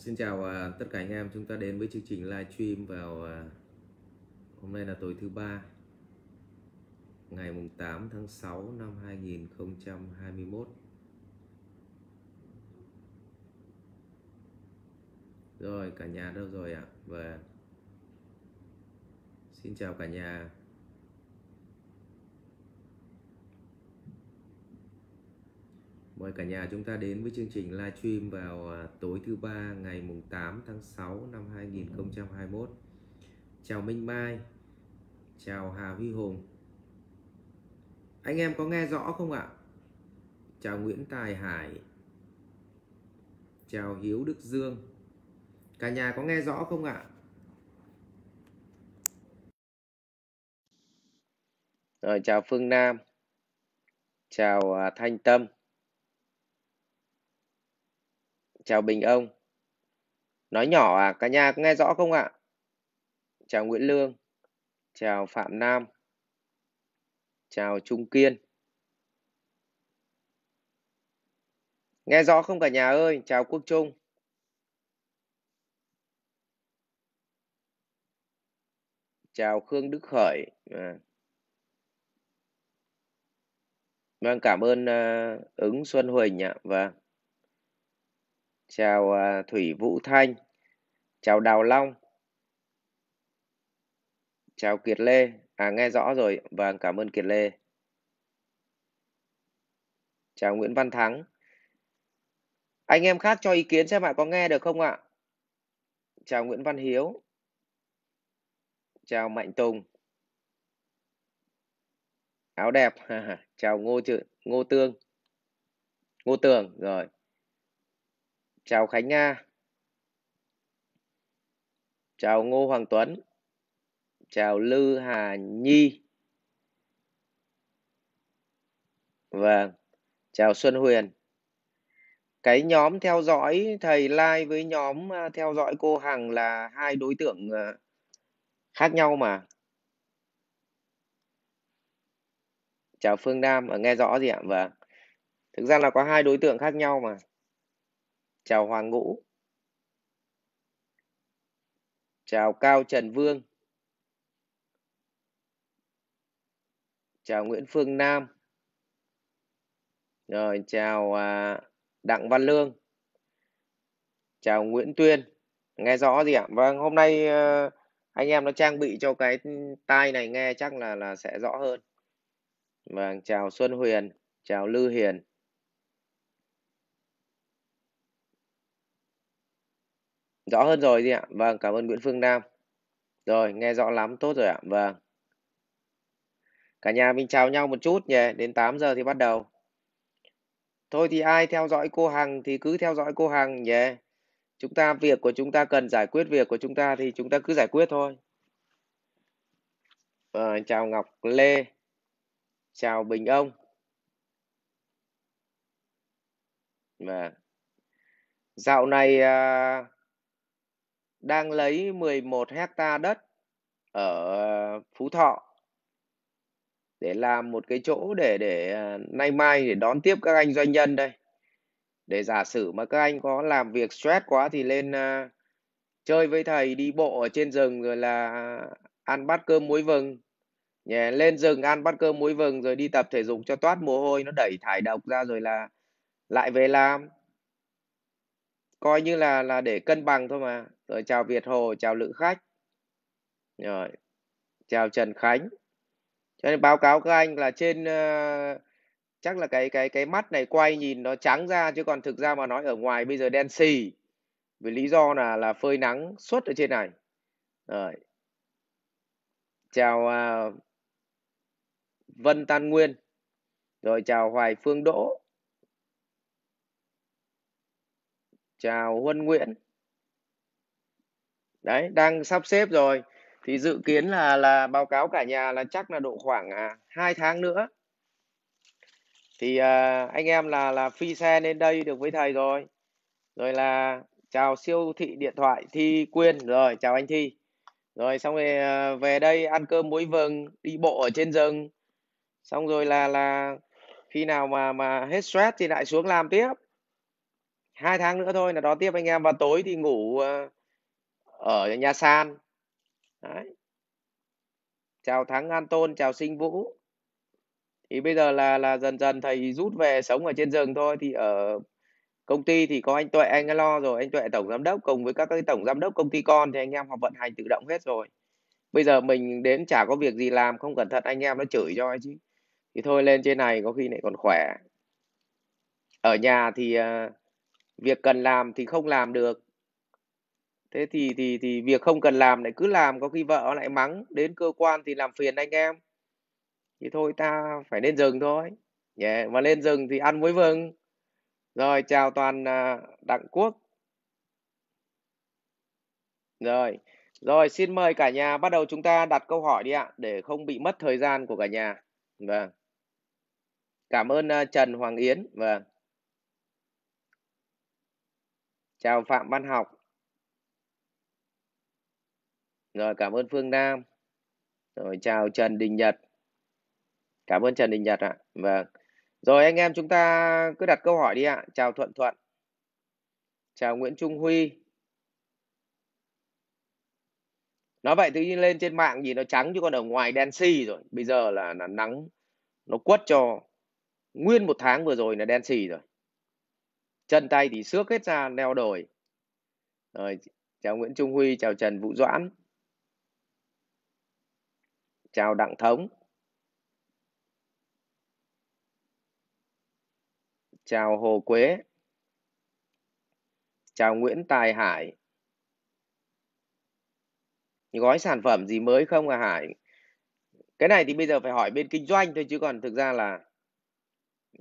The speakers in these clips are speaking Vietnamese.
Xin chào à, tất cả anh em, chúng ta đến với chương trình live stream vào à, hôm nay là tối thứ ba ngày mùng 8 tháng 6 năm 2021. Rồi cả nhà đâu rồi ạ? À? Và xin chào cả nhà. Mời cả nhà chúng ta đến với chương trình live stream vào à, tối thứ ba ngày mùng 8 tháng 6 năm 2021. Chào Minh Mai, chào Hà Huy Hùng. Anh em có nghe rõ không ạ? Chào Nguyễn Tài Hải, chào Hiếu Đức Dương. Cả nhà có nghe rõ không ạ? Rồi chào Phương Nam, chào à, Thanh Tâm. Chào Bình ông. Nói nhỏ à, cả nhà có nghe rõ không ạ? Chào Nguyễn Lương. Chào Phạm Nam. Chào Trung Kiên. Nghe rõ không cả nhà ơi? Chào Quốc Trung. Chào Khương Đức Khởi. À. Vâng, cảm ơn uh, ứng Xuân Huỳnh ạ. Vâng chào à, Thủy Vũ Thanh, chào Đào Long, chào Kiệt Lê. À nghe rõ rồi, vâng cảm ơn Kiệt Lê. Chào Nguyễn Văn Thắng. Anh em khác cho ý kiến xem ạ, có nghe được không ạ? Chào Nguyễn Văn Hiếu. Chào Mạnh Tùng. Áo đẹp. chào Ngô Trự, Ngô Tương. Ngô Tường rồi. Chào Khánh Nga. Chào Ngô Hoàng Tuấn. Chào Lư Hà Nhi. Vâng. Chào Xuân Huyền. Cái nhóm theo dõi thầy like với nhóm à, theo dõi cô Hằng là hai đối tượng à, khác nhau mà. Chào Phương Nam, ở à, nghe rõ gì ạ? Vâng. Thực ra là có hai đối tượng khác nhau mà. Chào Hoàng Ngũ. Chào Cao Trần Vương. Chào Nguyễn Phương Nam. Rồi chào à, Đặng Văn Lương. Chào Nguyễn Tuyên. Nghe rõ gì ạ? Vâng, hôm nay ờ, anh em nó trang bị cho cái tai này nghe chắc là là sẽ rõ hơn. Vâng, chào Xuân Huyền, chào Lư Hiền. Rõ hơn rồi gì ạ? Vâng, cảm ơn Nguyễn Phương Nam. Rồi, nghe rõ lắm, tốt rồi ạ. Vâng. Cả nhà mình chào nhau một chút nhé, đến 8 giờ thì bắt đầu. Thôi thì ai theo dõi cô Hằng thì cứ theo dõi cô Hằng nhé. Chúng ta việc của chúng ta cần giải quyết việc của chúng ta thì chúng ta cứ giải quyết thôi. À, chào Ngọc Lê. Chào Bình Ông. Vâng. Dạo này à đang lấy 11 hecta đất ở Phú Thọ để làm một cái chỗ để để à, nay mai để đón tiếp các anh doanh nhân đây để giả sử mà các anh có làm việc stress quá thì lên uh, chơi với thầy đi bộ ở trên rừng rồi là ăn bát cơm muối vừng yeah, lên rừng ăn bát cơm muối vừng rồi đi tập thể dục cho toát mồ hôi nó đẩy thải độc ra rồi là lại về làm coi như là là để cân bằng thôi mà rồi chào Việt Hồ chào Lữ Khách rồi chào Trần Khánh cho nên báo cáo các anh là trên uh, chắc là cái cái cái mắt này quay nhìn nó trắng ra chứ còn thực ra mà nói ở ngoài bây giờ đen xì vì lý do là là phơi nắng suốt ở trên này rồi chào uh, Vân Tan Nguyên rồi chào Hoài Phương Đỗ chào Huân Nguyễn đấy đang sắp xếp rồi thì dự kiến là là báo cáo cả nhà là chắc là độ khoảng à, 2 tháng nữa thì à, anh em là là phi xe lên đây được với thầy rồi rồi là chào siêu thị điện thoại Thi Quyên rồi chào anh Thi rồi xong rồi à, về đây ăn cơm muối vừng đi bộ ở trên rừng xong rồi là là khi nào mà mà hết stress thì lại xuống làm tiếp hai tháng nữa thôi là đón tiếp anh em và tối thì ngủ ờ, ở nhà sàn Đấy. chào thắng an tôn chào sinh vũ thì bây giờ là là dần dần thầy rút về sống ở trên rừng thôi thì ở công ty thì có anh tuệ anh lo rồi anh tuệ tổng giám đốc cùng với các cái tổng giám đốc công ty con thì anh em họ vận hành tự động hết rồi bây giờ mình đến chả có việc gì làm không cẩn thận anh em nó chửi cho ấy chứ thì thôi lên trên này có khi lại còn khỏe ở nhà thì uh, việc cần làm thì không làm được thế thì thì thì việc không cần làm lại cứ làm có khi vợ lại mắng đến cơ quan thì làm phiền anh em thì thôi ta phải lên rừng thôi yeah. và lên rừng thì ăn muối vừng rồi chào toàn à, đặng quốc rồi rồi xin mời cả nhà bắt đầu chúng ta đặt câu hỏi đi ạ để không bị mất thời gian của cả nhà vâng cảm ơn à, trần hoàng yến vâng Chào Phạm Văn Học. Rồi cảm ơn Phương Nam. Rồi chào Trần Đình Nhật. Cảm ơn Trần Đình Nhật ạ. Vâng. Rồi anh em chúng ta cứ đặt câu hỏi đi ạ. Chào Thuận Thuận. Chào Nguyễn Trung Huy. Nói vậy tự nhiên lên trên mạng gì nó trắng chứ còn ở ngoài đen xì rồi. Bây giờ là, là nắng nó quất cho nguyên một tháng vừa rồi là đen xì rồi chân tay thì xước hết ra leo đồi rồi chào nguyễn trung huy chào trần vũ doãn chào đặng thống chào hồ quế chào nguyễn tài hải gói sản phẩm gì mới không à hải cái này thì bây giờ phải hỏi bên kinh doanh thôi chứ còn thực ra là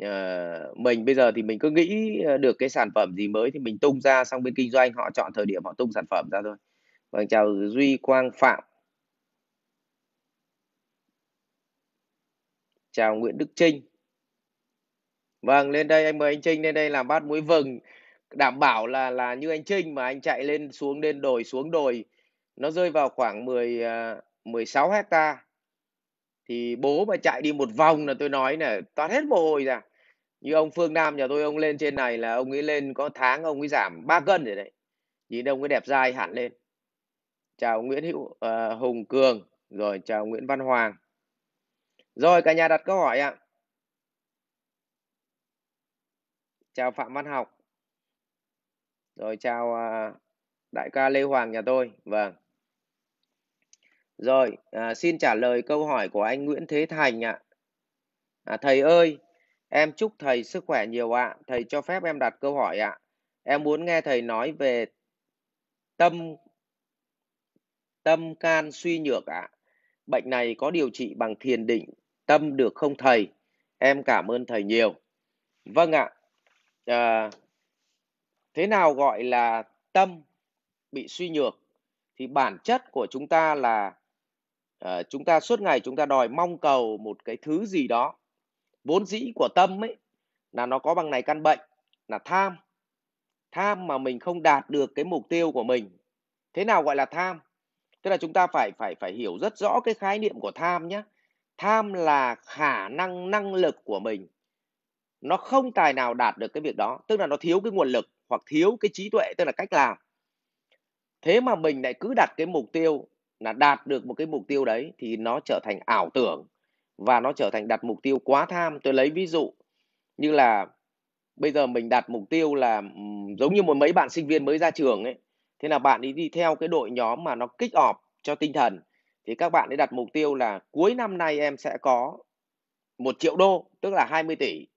Ờ, mình bây giờ thì mình cứ nghĩ ờ, được cái sản phẩm gì mới thì mình tung ra xong bên kinh doanh họ chọn thời điểm họ tung sản phẩm ra thôi vâng chào duy quang phạm chào nguyễn đức trinh vâng lên đây anh mời anh trinh lên đây làm bát muối vừng đảm bảo là là như anh trinh mà anh chạy lên xuống lên đồi xuống đồi nó rơi vào khoảng 10 uh, 16 hecta thì bố mà chạy đi một vòng là tôi nói là toát hết mồ hôi ra như ông Phương Nam nhà tôi ông lên trên này là ông ấy lên có tháng ông ấy giảm 3 cân rồi đấy nhìn ông ấy đẹp dai hẳn lên chào Nguyễn Hữu uh, Hùng Cường rồi chào Nguyễn Văn Hoàng rồi cả nhà đặt câu hỏi ạ chào Phạm Văn Học rồi chào uh, đại ca Lê Hoàng nhà tôi vâng rồi à, xin trả lời câu hỏi của anh Nguyễn Thế Thành ạ à, thầy ơi Em chúc thầy sức khỏe nhiều ạ. Thầy cho phép em đặt câu hỏi ạ. Em muốn nghe thầy nói về tâm tâm can suy nhược ạ. Bệnh này có điều trị bằng thiền định tâm được không thầy? Em cảm ơn thầy nhiều. Vâng ạ. À, thế nào gọi là tâm bị suy nhược? Thì bản chất của chúng ta là uh, chúng ta suốt ngày chúng ta đòi mong cầu một cái thứ gì đó vốn dĩ của tâm ấy là nó có bằng này căn bệnh là tham tham mà mình không đạt được cái mục tiêu của mình thế nào gọi là tham tức là chúng ta phải phải phải hiểu rất rõ cái khái niệm của tham nhé tham là khả năng năng lực của mình nó không tài nào đạt được cái việc đó tức là nó thiếu cái nguồn lực hoặc thiếu cái trí tuệ tức là cách làm thế mà mình lại cứ đặt cái mục tiêu là đạt được một cái mục tiêu đấy thì nó trở thành ảo tưởng và nó trở thành đặt mục tiêu quá tham tôi lấy ví dụ như là bây giờ mình đặt mục tiêu là giống như một mấy bạn sinh viên mới ra trường ấy thế là bạn ấy đi theo cái đội nhóm mà nó kích ọp cho tinh thần thì các bạn ấy đặt mục tiêu là cuối năm nay em sẽ có một triệu đô tức là 20 tỷ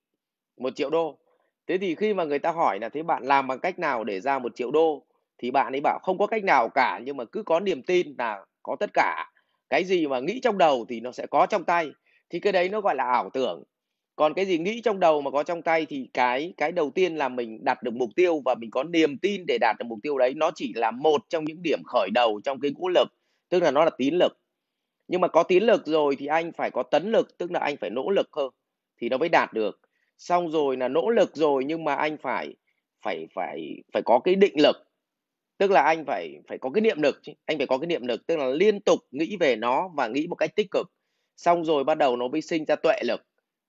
một triệu đô thế thì khi mà người ta hỏi là thế bạn làm bằng cách nào để ra một triệu đô thì bạn ấy bảo không có cách nào cả nhưng mà cứ có niềm tin là có tất cả cái gì mà nghĩ trong đầu thì nó sẽ có trong tay thì cái đấy nó gọi là ảo tưởng còn cái gì nghĩ trong đầu mà có trong tay thì cái cái đầu tiên là mình đặt được mục tiêu và mình có niềm tin để đạt được mục tiêu đấy nó chỉ là một trong những điểm khởi đầu trong cái nỗ lực tức là nó là tín lực nhưng mà có tín lực rồi thì anh phải có tấn lực tức là anh phải nỗ lực hơn thì nó mới đạt được xong rồi là nỗ lực rồi nhưng mà anh phải phải phải phải có cái định lực tức là anh phải phải có cái niệm lực anh phải có cái niệm lực tức là liên tục nghĩ về nó và nghĩ một cách tích cực xong rồi bắt đầu nó mới sinh ra tuệ lực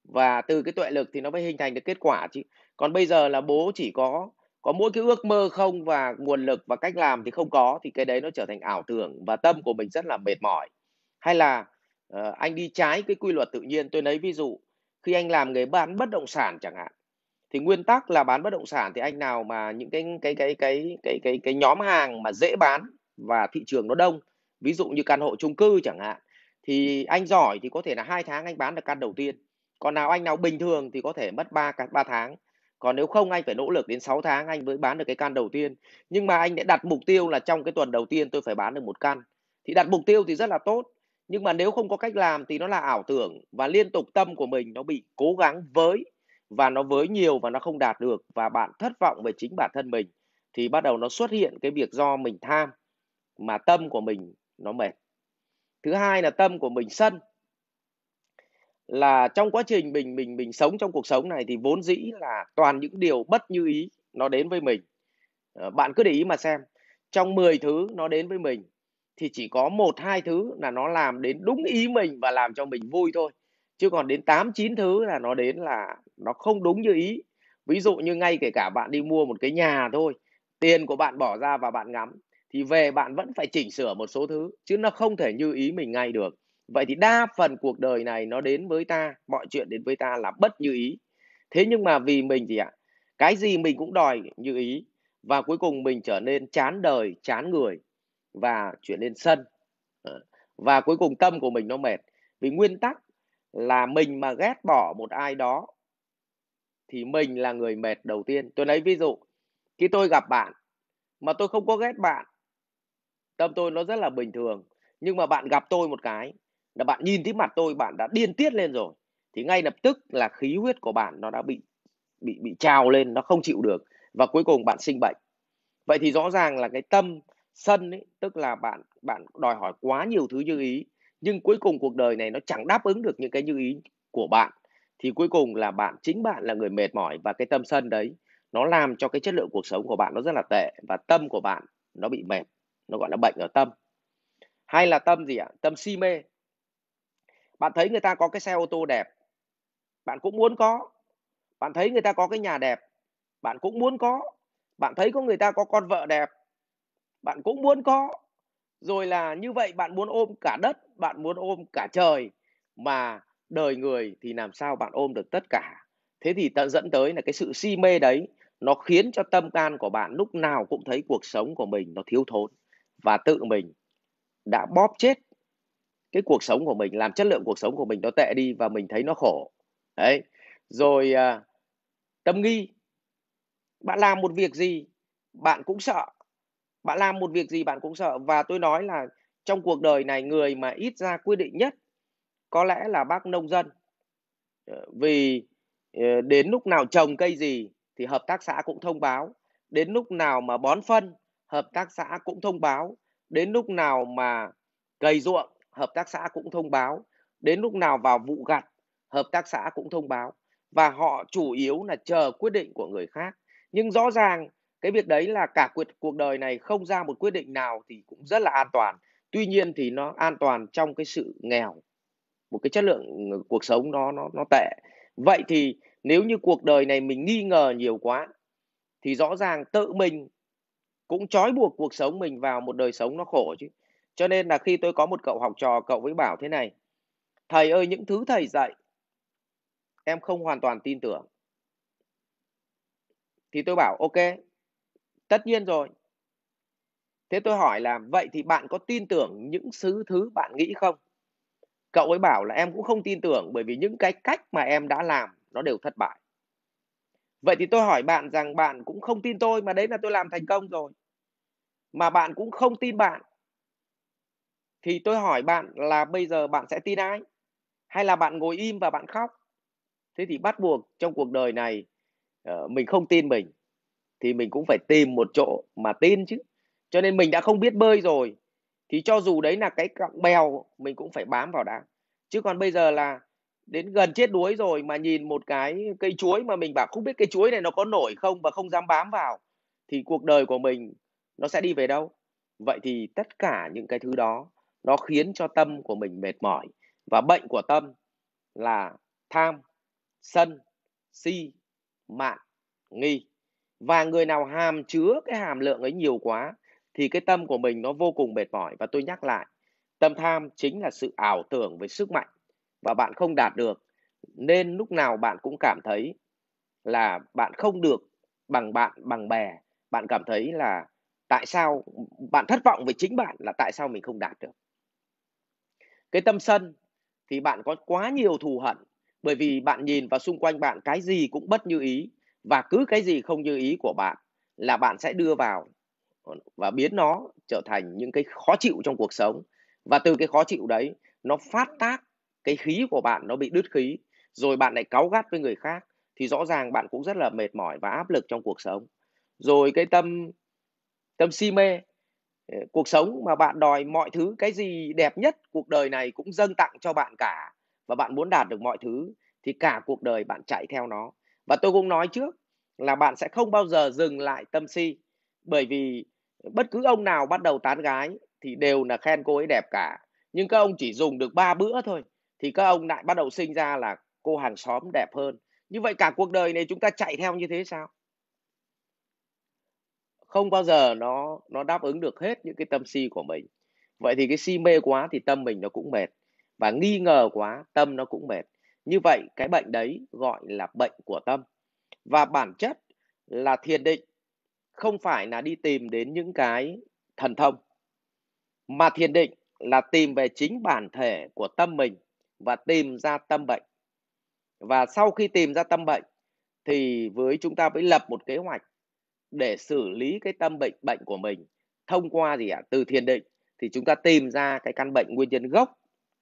và từ cái tuệ lực thì nó mới hình thành được kết quả chứ còn bây giờ là bố chỉ có có mỗi cái ước mơ không và nguồn lực và cách làm thì không có thì cái đấy nó trở thành ảo tưởng và tâm của mình rất là mệt mỏi hay là uh, anh đi trái cái quy luật tự nhiên tôi lấy ví dụ khi anh làm nghề bán bất động sản chẳng hạn thì nguyên tắc là bán bất động sản thì anh nào mà những cái cái cái cái cái cái cái nhóm hàng mà dễ bán và thị trường nó đông ví dụ như căn hộ chung cư chẳng hạn thì anh giỏi thì có thể là hai tháng anh bán được căn đầu tiên còn nào anh nào bình thường thì có thể mất 3 ba tháng còn nếu không anh phải nỗ lực đến 6 tháng anh mới bán được cái căn đầu tiên nhưng mà anh đã đặt mục tiêu là trong cái tuần đầu tiên tôi phải bán được một căn thì đặt mục tiêu thì rất là tốt nhưng mà nếu không có cách làm thì nó là ảo tưởng và liên tục tâm của mình nó bị cố gắng với và nó với nhiều và nó không đạt được và bạn thất vọng về chính bản thân mình thì bắt đầu nó xuất hiện cái việc do mình tham mà tâm của mình nó mệt thứ hai là tâm của mình sân là trong quá trình mình mình mình sống trong cuộc sống này thì vốn dĩ là toàn những điều bất như ý nó đến với mình ờ, bạn cứ để ý mà xem trong 10 thứ nó đến với mình thì chỉ có một hai thứ là nó làm đến đúng ý mình và làm cho mình vui thôi chứ còn đến tám chín thứ là nó đến là nó không đúng như ý ví dụ như ngay kể cả bạn đi mua một cái nhà thôi tiền của bạn bỏ ra và bạn ngắm thì về bạn vẫn phải chỉnh sửa một số thứ chứ nó không thể như ý mình ngay được vậy thì đa phần cuộc đời này nó đến với ta mọi chuyện đến với ta là bất như ý thế nhưng mà vì mình gì ạ cái gì mình cũng đòi như ý và cuối cùng mình trở nên chán đời chán người và chuyển lên sân ờ, và cuối cùng tâm của mình nó mệt vì nguyên tắc là mình mà ghét bỏ một ai đó thì mình là người mệt đầu tiên tôi lấy ví dụ khi tôi gặp bạn mà tôi không có ghét bạn tâm tôi nó rất là bình thường nhưng mà bạn gặp tôi một cái là bạn nhìn thấy mặt tôi bạn đã điên tiết lên rồi thì ngay lập tức là khí huyết của bạn nó đã bị bị bị trào lên nó không chịu được và cuối cùng bạn sinh bệnh vậy thì rõ ràng là cái tâm sân ấy, tức là bạn bạn đòi hỏi quá nhiều thứ như ý nhưng cuối cùng cuộc đời này nó chẳng đáp ứng được những cái như ý của bạn thì cuối cùng là bạn chính bạn là người mệt mỏi và cái tâm sân đấy nó làm cho cái chất lượng cuộc sống của bạn nó rất là tệ và tâm của bạn nó bị mệt nó gọi là bệnh ở tâm hay là tâm gì ạ tâm si mê bạn thấy người ta có cái xe ô tô đẹp bạn cũng muốn có bạn thấy người ta có cái nhà đẹp bạn cũng muốn có bạn thấy có người ta có con vợ đẹp bạn cũng muốn có rồi là như vậy bạn muốn ôm cả đất bạn muốn ôm cả trời mà đời người thì làm sao bạn ôm được tất cả thế thì tận dẫn tới là cái sự si mê đấy nó khiến cho tâm can của bạn lúc nào cũng thấy cuộc sống của mình nó thiếu thốn và tự mình đã bóp chết cái cuộc sống của mình làm chất lượng cuộc sống của mình nó tệ đi và mình thấy nó khổ đấy rồi à, tâm nghi bạn làm một việc gì bạn cũng sợ bạn làm một việc gì bạn cũng sợ và tôi nói là trong cuộc đời này người mà ít ra quyết định nhất có lẽ là bác nông dân ờ, vì ờ, đến lúc nào trồng cây gì thì hợp tác xã cũng thông báo đến lúc nào mà bón phân hợp tác xã cũng thông báo đến lúc nào mà cày ruộng hợp tác xã cũng thông báo đến lúc nào vào vụ gặt hợp tác xã cũng thông báo và họ chủ yếu là chờ quyết định của người khác nhưng rõ ràng cái việc đấy là cả cuộc cuộc đời này không ra một quyết định nào thì cũng rất là an toàn tuy nhiên thì nó an toàn trong cái sự nghèo một cái chất lượng cuộc sống nó nó nó tệ vậy thì nếu như cuộc đời này mình nghi ngờ nhiều quá thì rõ ràng tự mình cũng trói buộc cuộc sống mình vào một đời sống nó khổ chứ cho nên là khi tôi có một cậu học trò cậu ấy bảo thế này thầy ơi những thứ thầy dạy em không hoàn toàn tin tưởng thì tôi bảo ok tất nhiên rồi thế tôi hỏi là vậy thì bạn có tin tưởng những thứ thứ bạn nghĩ không cậu ấy bảo là em cũng không tin tưởng bởi vì những cái cách mà em đã làm nó đều thất bại vậy thì tôi hỏi bạn rằng bạn cũng không tin tôi mà đấy là tôi làm thành công rồi mà bạn cũng không tin bạn thì tôi hỏi bạn là bây giờ bạn sẽ tin ai hay là bạn ngồi im và bạn khóc thế thì bắt buộc trong cuộc đời này ờ, mình không tin mình thì mình cũng phải tìm một chỗ mà tin chứ cho nên mình đã không biết bơi rồi thì cho dù đấy là cái cọng bèo mình cũng phải bám vào đã chứ còn bây giờ là đến gần chết đuối rồi mà nhìn một cái cây chuối mà mình bảo không biết cây chuối này nó có nổi không và không dám bám vào thì cuộc đời của mình nó sẽ đi về đâu vậy thì tất cả những cái thứ đó nó khiến cho tâm của mình mệt mỏi và bệnh của tâm là tham sân si mạn nghi và người nào hàm chứa cái hàm lượng ấy nhiều quá thì cái tâm của mình nó vô cùng mệt mỏi và tôi nhắc lại tâm tham chính là sự ảo tưởng về sức mạnh và bạn không đạt được nên lúc nào bạn cũng cảm thấy là bạn không được bằng bạn bằng bè bạn cảm thấy là tại sao bạn thất vọng về chính bạn là tại sao mình không đạt được cái tâm sân thì bạn có quá nhiều thù hận bởi vì bạn nhìn vào xung quanh bạn cái gì cũng bất như ý và cứ cái gì không như ý của bạn là bạn sẽ đưa vào và biến nó trở thành những cái khó chịu trong cuộc sống và từ cái khó chịu đấy nó phát tác cái khí của bạn nó bị đứt khí rồi bạn lại cáu gắt với người khác thì rõ ràng bạn cũng rất là mệt mỏi và áp lực trong cuộc sống rồi cái tâm tâm si mê ờ, cuộc sống mà bạn đòi mọi thứ cái gì đẹp nhất cuộc đời này cũng dâng tặng cho bạn cả và bạn muốn đạt được mọi thứ thì cả cuộc đời bạn chạy theo nó và tôi cũng nói trước là bạn sẽ không bao giờ dừng lại tâm si bởi vì bất cứ ông nào bắt đầu tán gái thì đều là khen cô ấy đẹp cả nhưng các ông chỉ dùng được ba bữa thôi thì các ông lại bắt đầu sinh ra là cô hàng xóm đẹp hơn như vậy cả cuộc đời này chúng ta chạy theo như thế sao không bao giờ nó nó đáp ứng được hết những cái tâm si của mình vậy thì cái si mê quá thì tâm mình nó cũng mệt và nghi ngờ quá tâm nó cũng mệt như vậy cái bệnh đấy gọi là bệnh của tâm và bản chất là thiền định không phải là đi tìm đến những cái thần thông mà thiền định là tìm về chính bản thể của tâm mình và tìm ra tâm bệnh và sau khi tìm ra tâm bệnh thì với chúng ta mới lập một kế hoạch để xử lý cái tâm bệnh bệnh của mình thông qua gì ạ à? từ thiền định thì chúng ta tìm ra cái căn bệnh nguyên nhân gốc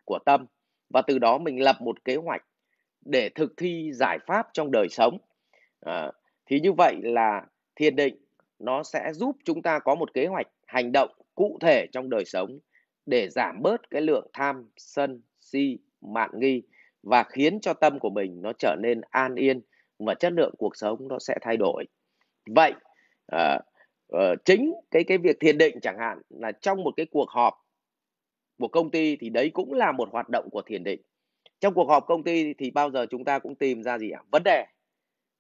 của tâm và từ đó mình lập một kế hoạch để thực thi giải pháp trong đời sống à, thì như vậy là thiền định nó sẽ giúp chúng ta có một kế hoạch hành động cụ thể trong đời sống để giảm bớt cái lượng tham sân si mạn nghi và khiến cho tâm của mình nó trở nên an yên và chất lượng cuộc sống nó sẽ thay đổi vậy à, chính cái cái việc thiền định chẳng hạn là trong một cái cuộc họp của công ty thì đấy cũng là một hoạt động của thiền định trong cuộc họp công ty thì bao giờ chúng ta cũng tìm ra gì ạ à? vấn đề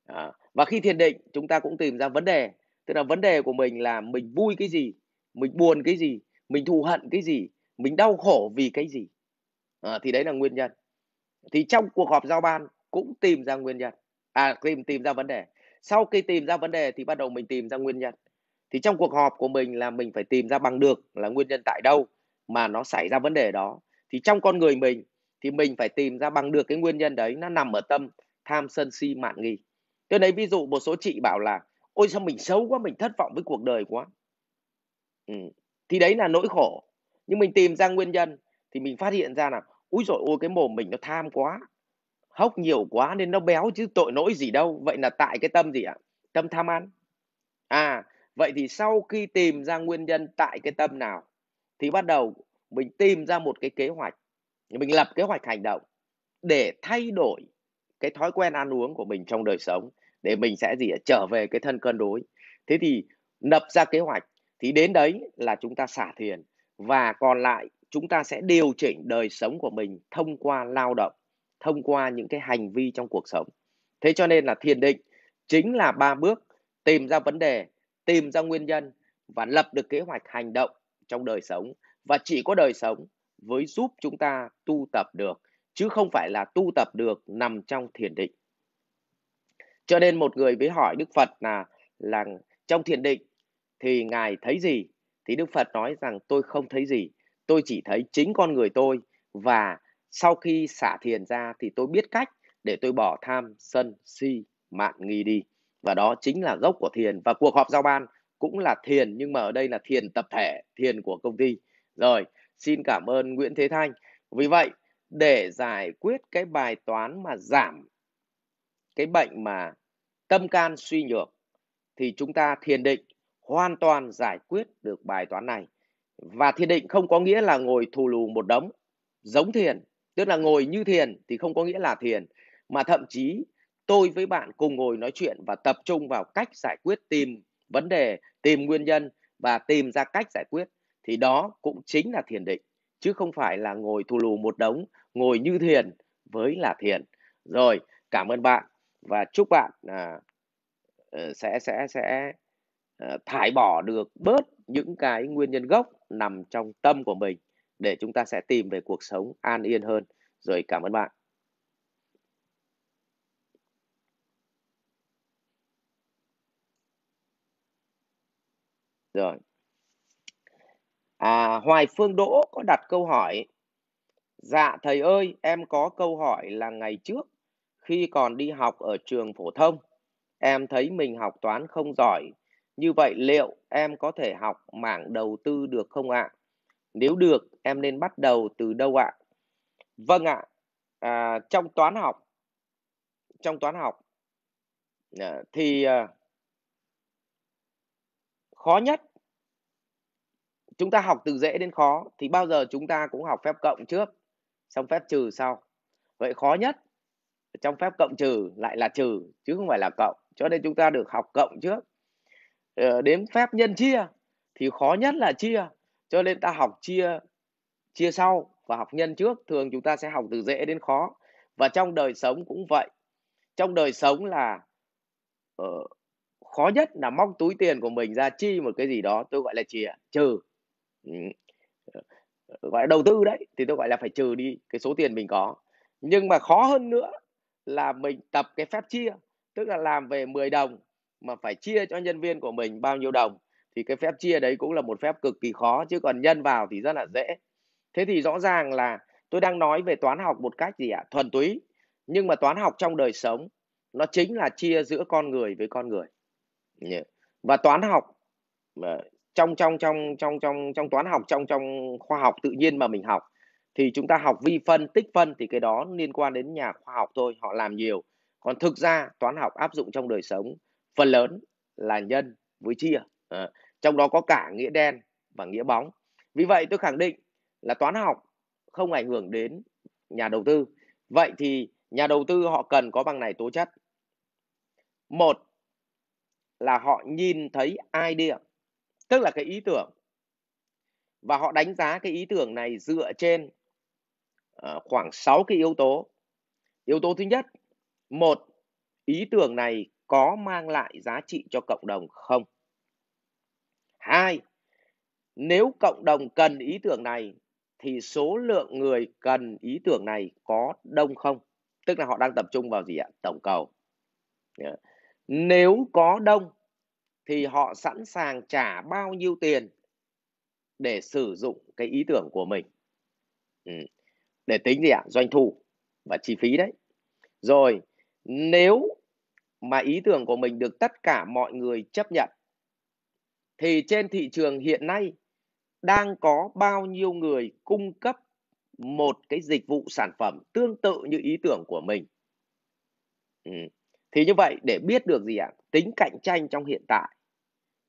à, và khi thiền định chúng ta cũng tìm ra vấn đề tức là vấn đề của mình là mình vui cái gì mình buồn cái gì mình thù hận cái gì mình đau khổ vì cái gì à, thì đấy là nguyên nhân thì trong cuộc họp giao ban cũng tìm ra nguyên nhân à tìm tìm ra vấn đề sau khi tìm ra vấn đề thì bắt đầu mình tìm ra nguyên nhân thì trong cuộc họp của mình là mình phải tìm ra bằng được là nguyên nhân tại đâu mà nó xảy ra vấn đề đó thì trong con người mình thì mình phải tìm ra bằng được cái nguyên nhân đấy nó nằm ở tâm tham sân si mạn nghi tôi lấy ví dụ một số chị bảo là ôi sao mình xấu quá mình thất vọng với cuộc đời quá ừ. thì đấy là nỗi khổ nhưng mình tìm ra nguyên nhân thì mình phát hiện ra là úi rồi ôi cái mồm mình nó tham quá hốc nhiều quá nên nó béo chứ tội lỗi gì đâu vậy là tại cái tâm gì ạ tâm tham ăn à vậy thì sau khi tìm ra nguyên nhân tại cái tâm nào thì bắt đầu mình tìm ra một cái kế hoạch mình lập kế hoạch hành động để thay đổi cái thói quen ăn uống của mình trong đời sống để mình sẽ gì trở về cái thân cân đối thế thì lập ra kế hoạch thì đến đấy là chúng ta xả thiền và còn lại chúng ta sẽ điều chỉnh đời sống của mình thông qua lao động thông qua những cái hành vi trong cuộc sống thế cho nên là thiền định chính là ba bước tìm ra vấn đề tìm ra nguyên nhân và lập được kế hoạch hành động trong đời sống và chỉ có đời sống với giúp chúng ta tu tập được chứ không phải là tu tập được nằm trong thiền định cho nên một người mới hỏi đức phật là là trong thiền định thì ngài thấy gì thì đức phật nói rằng tôi không thấy gì tôi chỉ thấy chính con người tôi và sau khi xả thiền ra thì tôi biết cách để tôi bỏ tham, sân, si, mạn nghi đi. Và đó chính là gốc của thiền. Và cuộc họp giao ban cũng là thiền nhưng mà ở đây là thiền tập thể, thiền của công ty. Rồi, xin cảm ơn Nguyễn Thế Thanh. Vì vậy, để giải quyết cái bài toán mà giảm cái bệnh mà tâm can suy nhược thì chúng ta thiền định hoàn toàn giải quyết được bài toán này. Và thiền định không có nghĩa là ngồi thù lù một đống giống thiền tức là ngồi như thiền thì không có nghĩa là thiền mà thậm chí tôi với bạn cùng ngồi nói chuyện và tập trung vào cách giải quyết tìm vấn đề tìm nguyên nhân và tìm ra cách giải quyết thì đó cũng chính là thiền định chứ không phải là ngồi thù lù một đống ngồi như thiền với là thiền rồi cảm ơn bạn và chúc bạn à, ờ, sẽ sẽ sẽ à, thải bỏ được bớt những cái nguyên nhân gốc nằm trong tâm của mình để chúng ta sẽ tìm về cuộc sống an yên hơn. Rồi cảm ơn bạn. Rồi. À, Hoài Phương Đỗ có đặt câu hỏi. Dạ thầy ơi, em có câu hỏi là ngày trước khi còn đi học ở trường phổ thông, em thấy mình học toán không giỏi. Như vậy liệu em có thể học mảng đầu tư được không ạ? À? Nếu được, em nên bắt đầu từ đâu ạ? Vâng ạ, à, trong toán học, trong toán học à, thì à, khó nhất, chúng ta học từ dễ đến khó thì bao giờ chúng ta cũng học phép cộng trước, xong phép trừ sau. Vậy khó nhất trong phép cộng trừ lại là trừ chứ không phải là cộng, cho nên chúng ta được học cộng trước. Ờ, đến phép nhân chia thì khó nhất là chia cho nên ta học chia chia sau và học nhân trước thường chúng ta sẽ học từ dễ đến khó và trong đời sống cũng vậy trong đời sống là uh, khó nhất là móc túi tiền của mình ra chi một cái gì đó tôi gọi là chìa trừ ừ. ờ, gọi là đầu tư đấy thì tôi gọi là phải trừ đi cái số tiền mình có nhưng mà khó hơn nữa là mình tập cái phép chia tức là làm về 10 đồng mà phải chia cho nhân viên của mình bao nhiêu đồng thì cái phép chia đấy cũng là một phép cực kỳ khó chứ còn nhân vào thì rất là dễ thế thì rõ ràng là tôi đang nói về toán học một cách gì ạ thuần túy nhưng mà toán học trong đời sống nó chính là chia giữa con người với con người và toán học trong trong trong trong trong trong toán học trong trong khoa học tự nhiên mà mình học thì chúng ta học vi phân tích phân thì cái đó liên quan đến nhà khoa học thôi họ làm nhiều còn thực ra toán học áp dụng trong đời sống phần lớn là nhân với chia Ờ, trong đó có cả nghĩa đen và nghĩa bóng vì vậy tôi khẳng định là toán học không ảnh hưởng đến nhà đầu tư vậy thì nhà đầu tư họ cần có bằng này tố chất một là họ nhìn thấy idea tức là cái ý tưởng và họ đánh giá cái ý tưởng này dựa trên ờ, khoảng 6 cái yếu tố yếu tố thứ nhất một ý tưởng này có mang lại giá trị cho cộng đồng không Hai, nếu cộng đồng cần ý tưởng này thì số lượng người cần ý tưởng này có đông không? Tức là họ đang tập trung vào gì ạ? Tổng cầu. Nếu có đông thì họ sẵn sàng trả bao nhiêu tiền để sử dụng cái ý tưởng của mình. Ừ. Để tính gì ạ? Doanh thu và chi phí đấy. Rồi, nếu mà ý tưởng của mình được tất cả mọi người chấp nhận thì trên thị trường hiện nay đang có bao nhiêu người cung cấp một cái dịch vụ sản phẩm tương tự như ý tưởng của mình ừ. thì như vậy để biết được gì ạ à? tính cạnh tranh trong hiện tại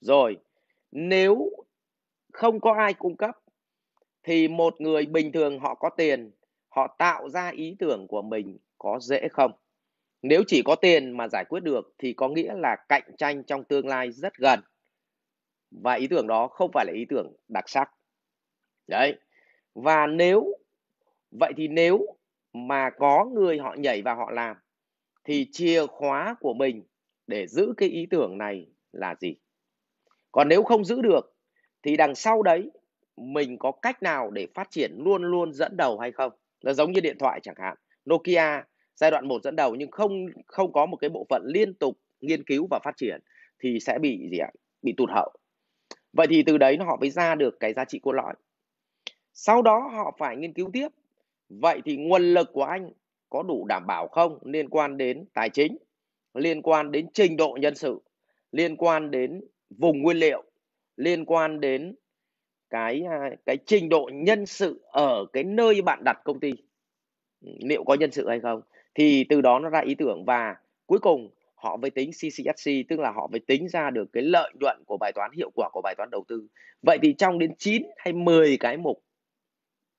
rồi nếu không có ai cung cấp thì một người bình thường họ có tiền họ tạo ra ý tưởng của mình có dễ không nếu chỉ có tiền mà giải quyết được thì có nghĩa là cạnh tranh trong tương lai rất gần và ý tưởng đó không phải là ý tưởng đặc sắc đấy và nếu vậy thì nếu mà có người họ nhảy và họ làm thì chìa khóa của mình để giữ cái ý tưởng này là gì còn nếu không giữ được thì đằng sau đấy mình có cách nào để phát triển luôn luôn dẫn đầu hay không là giống như điện thoại chẳng hạn Nokia giai đoạn một dẫn đầu nhưng không không có một cái bộ phận liên tục nghiên cứu và phát triển thì sẽ bị gì ạ bị tụt hậu vậy thì từ đấy họ mới ra được cái giá trị cốt lõi sau đó họ phải nghiên cứu tiếp vậy thì nguồn lực của anh có đủ đảm bảo không liên quan đến tài chính liên quan đến trình độ nhân sự liên quan đến vùng nguyên liệu liên quan đến cái à, cái trình độ nhân sự ở cái nơi bạn đặt công ty liệu có nhân sự hay không thì từ đó nó ra ý tưởng và cuối cùng họ mới tính CCFC tức là họ mới tính ra được cái lợi nhuận của bài toán hiệu quả của bài toán đầu tư. Vậy thì trong đến 9 hay 10 cái mục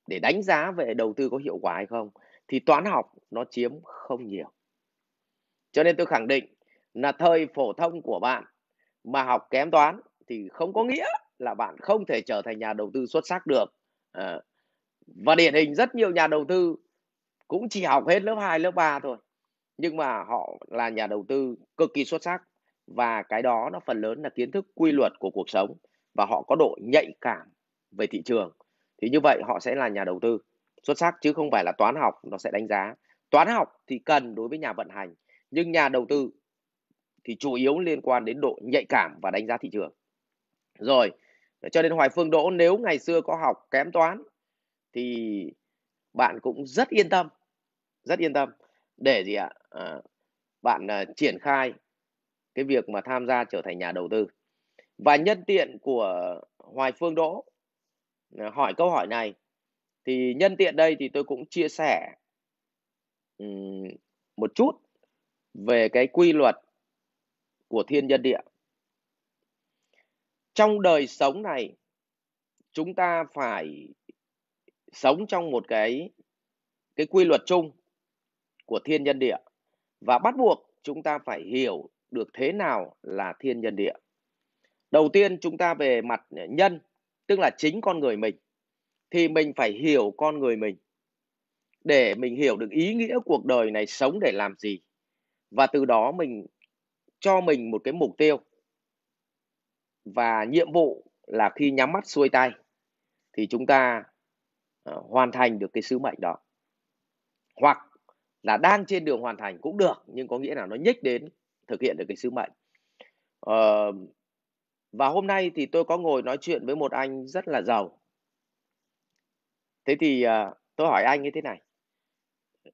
để đánh giá về đầu tư có hiệu quả hay không thì toán học nó chiếm không nhiều. Cho nên tôi khẳng định là thời phổ thông của bạn mà học kém toán thì không có nghĩa là bạn không thể trở thành nhà đầu tư xuất sắc được. Ờ, và điển hình rất nhiều nhà đầu tư cũng chỉ học hết lớp 2, lớp 3 thôi nhưng mà họ là nhà đầu tư cực kỳ xuất sắc và cái đó nó phần lớn là kiến thức quy luật của cuộc sống và họ có độ nhạy cảm về thị trường thì như vậy họ sẽ là nhà đầu tư xuất sắc chứ không phải là toán học nó sẽ đánh giá toán học thì cần đối với nhà vận hành nhưng nhà đầu tư thì chủ yếu liên quan đến độ nhạy cảm và đánh giá thị trường rồi cho nên hoài phương đỗ nếu ngày xưa có học kém toán thì bạn cũng rất yên tâm rất yên tâm để gì ạ à, bạn à, triển khai cái việc mà tham gia trở thành nhà đầu tư và nhân tiện của Hoài Phương Đỗ à, hỏi câu hỏi này thì nhân tiện đây thì tôi cũng chia sẻ um, một chút về cái quy luật của thiên nhân địa trong đời sống này chúng ta phải sống trong một cái cái quy luật chung của thiên nhân địa và bắt buộc chúng ta phải hiểu được thế nào là thiên nhân địa. Đầu tiên chúng ta về mặt nhân, tức là chính con người mình, thì mình phải hiểu con người mình để mình hiểu được ý nghĩa cuộc đời này sống để làm gì và từ đó mình cho mình một cái mục tiêu và nhiệm vụ là khi nhắm mắt xuôi tay thì chúng ta ờ, hoàn thành được cái sứ mệnh đó hoặc là đang trên đường hoàn thành cũng được nhưng có nghĩa là nó nhích đến thực hiện được cái sứ mệnh ờ, và hôm nay thì tôi có ngồi nói chuyện với một anh rất là giàu thế thì uh, tôi hỏi anh như thế này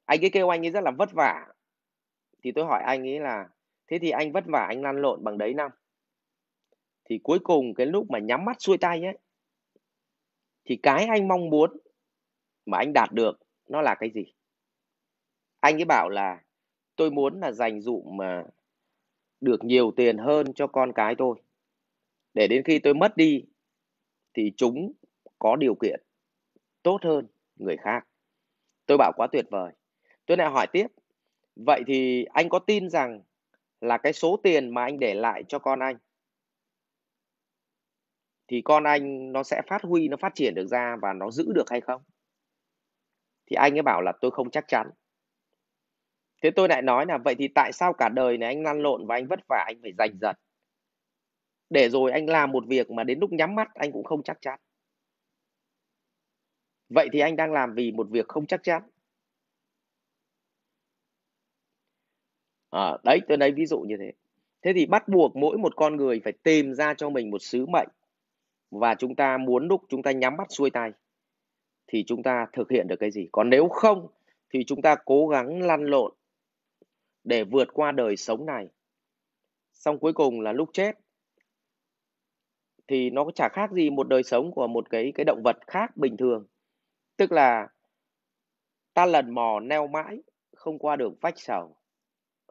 anh ấy kêu anh ấy rất là vất vả thì tôi hỏi anh ấy là thế thì anh vất vả anh lăn lộn bằng đấy năm thì cuối cùng cái lúc mà nhắm mắt xuôi tay ấy thì cái anh mong muốn mà anh đạt được nó là cái gì anh ấy bảo là tôi muốn là dành dụm mà được nhiều tiền hơn cho con cái tôi để đến khi tôi mất đi thì chúng có điều kiện tốt hơn người khác tôi bảo quá tuyệt vời tôi lại hỏi tiếp vậy thì anh có tin rằng là cái số tiền mà anh để lại cho con anh thì con anh nó sẽ phát huy nó phát triển được ra và nó giữ được hay không thì anh ấy bảo là tôi không chắc chắn thế tôi lại nói là vậy thì tại sao cả đời này anh lăn lộn và anh vất vả anh phải giành giật để rồi anh làm một việc mà đến lúc nhắm mắt anh cũng không chắc chắn vậy thì anh đang làm vì một việc không chắc chắn à, đấy tôi lấy ví dụ như thế thế thì bắt buộc mỗi một con người phải tìm ra cho mình một sứ mệnh và chúng ta muốn lúc chúng ta nhắm mắt xuôi tay thì chúng ta thực hiện được cái gì còn nếu không thì chúng ta cố gắng lăn lộn để vượt qua đời sống này xong cuối cùng là lúc chết thì nó cũng chả khác gì một đời sống của một cái cái động vật khác bình thường tức là ta lần mò neo mãi không qua được vách sầu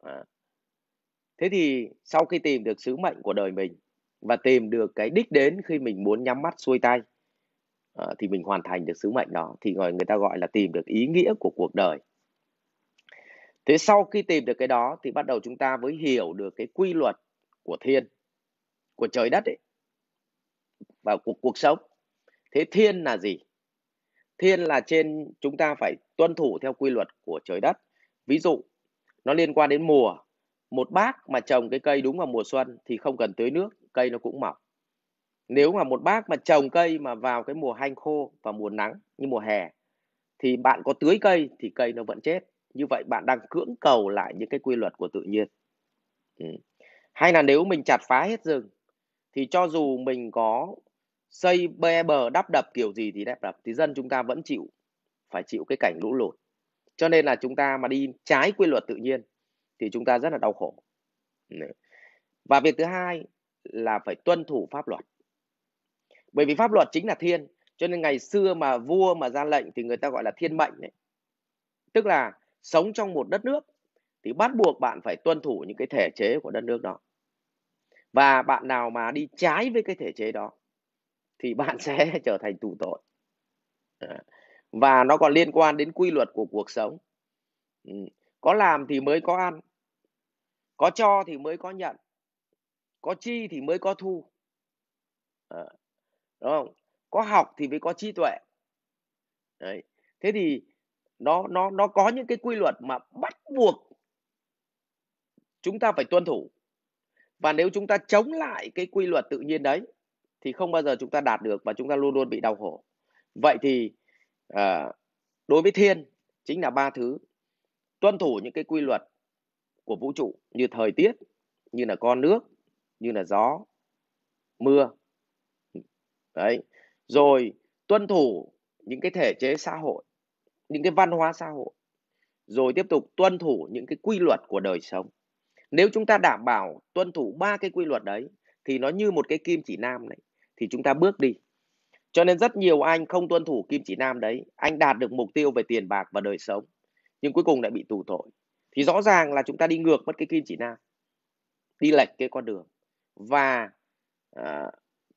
à. thế thì sau khi tìm được sứ mệnh của đời mình và tìm được cái đích đến khi mình muốn nhắm mắt xuôi tay à, thì mình hoàn thành được sứ mệnh đó thì người người ta gọi là tìm được ý nghĩa của cuộc đời thế sau khi tìm được cái đó thì bắt đầu chúng ta mới hiểu được cái quy luật của thiên của trời đất ấy và cuộc cuộc sống thế thiên là gì thiên là trên chúng ta phải tuân thủ theo quy luật của trời đất ví dụ nó liên quan đến mùa một bác mà trồng cái cây đúng vào mùa xuân thì không cần tưới nước cây nó cũng mọc nếu mà một bác mà trồng cây mà vào cái mùa hanh khô và mùa nắng như mùa hè thì bạn có tưới cây thì cây nó vẫn chết như vậy bạn đang cưỡng cầu lại những cái quy luật của tự nhiên ừ. hay là nếu mình chặt phá hết rừng thì cho dù mình có xây bê bờ đắp đập kiểu gì thì đắp đập thì dân chúng ta vẫn chịu phải chịu cái cảnh lũ lụt cho nên là chúng ta mà đi trái quy luật tự nhiên thì chúng ta rất là đau khổ ừ. và việc thứ hai là phải tuân thủ pháp luật bởi vì pháp luật chính là thiên cho nên ngày xưa mà vua mà ra lệnh thì người ta gọi là thiên mệnh đấy tức là sống trong một đất nước thì bắt buộc bạn phải tuân thủ những cái thể chế của đất nước đó và bạn nào mà đi trái với cái thể chế đó thì bạn sẽ trở thành tù tội và nó còn liên quan đến quy luật của cuộc sống ừ. có làm thì mới có ăn có cho thì mới có nhận có chi thì mới có thu à, đúng không có học thì mới có trí tuệ Đấy. thế thì nó nó nó có những cái quy luật mà bắt buộc chúng ta phải tuân thủ và nếu chúng ta chống lại cái quy luật tự nhiên đấy thì không bao giờ chúng ta đạt được và chúng ta luôn luôn bị đau khổ vậy thì à, đối với thiên chính là ba thứ tuân thủ những cái quy luật của vũ trụ như thời tiết như là con nước như là gió mưa đấy rồi tuân thủ những cái thể chế xã hội những cái văn hóa xã hội rồi tiếp tục tuân thủ những cái quy luật của đời sống nếu chúng ta đảm bảo tuân thủ ba cái quy luật đấy thì nó như một cái kim chỉ nam đấy thì chúng ta bước đi cho nên rất nhiều anh không tuân thủ kim chỉ nam đấy anh đạt được mục tiêu về tiền bạc và đời sống nhưng cuối cùng lại bị tù tội thì rõ ràng là chúng ta đi ngược mất cái kim chỉ nam đi lệch cái con đường và à,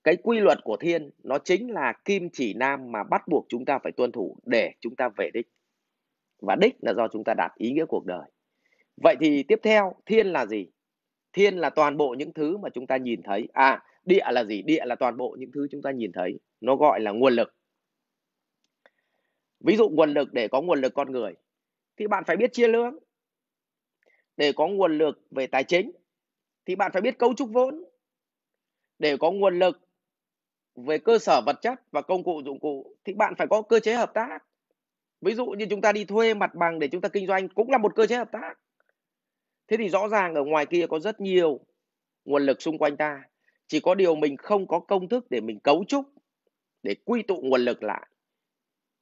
cái quy luật của thiên nó chính là kim chỉ nam mà bắt buộc chúng ta phải tuân thủ để chúng ta về đích và đích là do chúng ta đạt ý nghĩa cuộc đời vậy thì tiếp theo thiên là gì thiên là toàn bộ những thứ mà chúng ta nhìn thấy à địa là gì địa là toàn bộ những thứ chúng ta nhìn thấy nó gọi là nguồn lực ví dụ nguồn lực để có nguồn lực con người thì bạn phải biết chia lương để có nguồn lực về tài chính thì bạn phải biết cấu trúc vốn để có nguồn lực về cơ sở vật chất và công cụ dụng cụ thì bạn phải có cơ chế hợp tác ví dụ như chúng ta đi thuê mặt bằng để chúng ta kinh doanh cũng là một cơ chế hợp tác thế thì rõ ràng ở ngoài kia có rất nhiều nguồn lực xung quanh ta chỉ có điều mình không có công thức để mình cấu trúc để quy tụ nguồn lực lại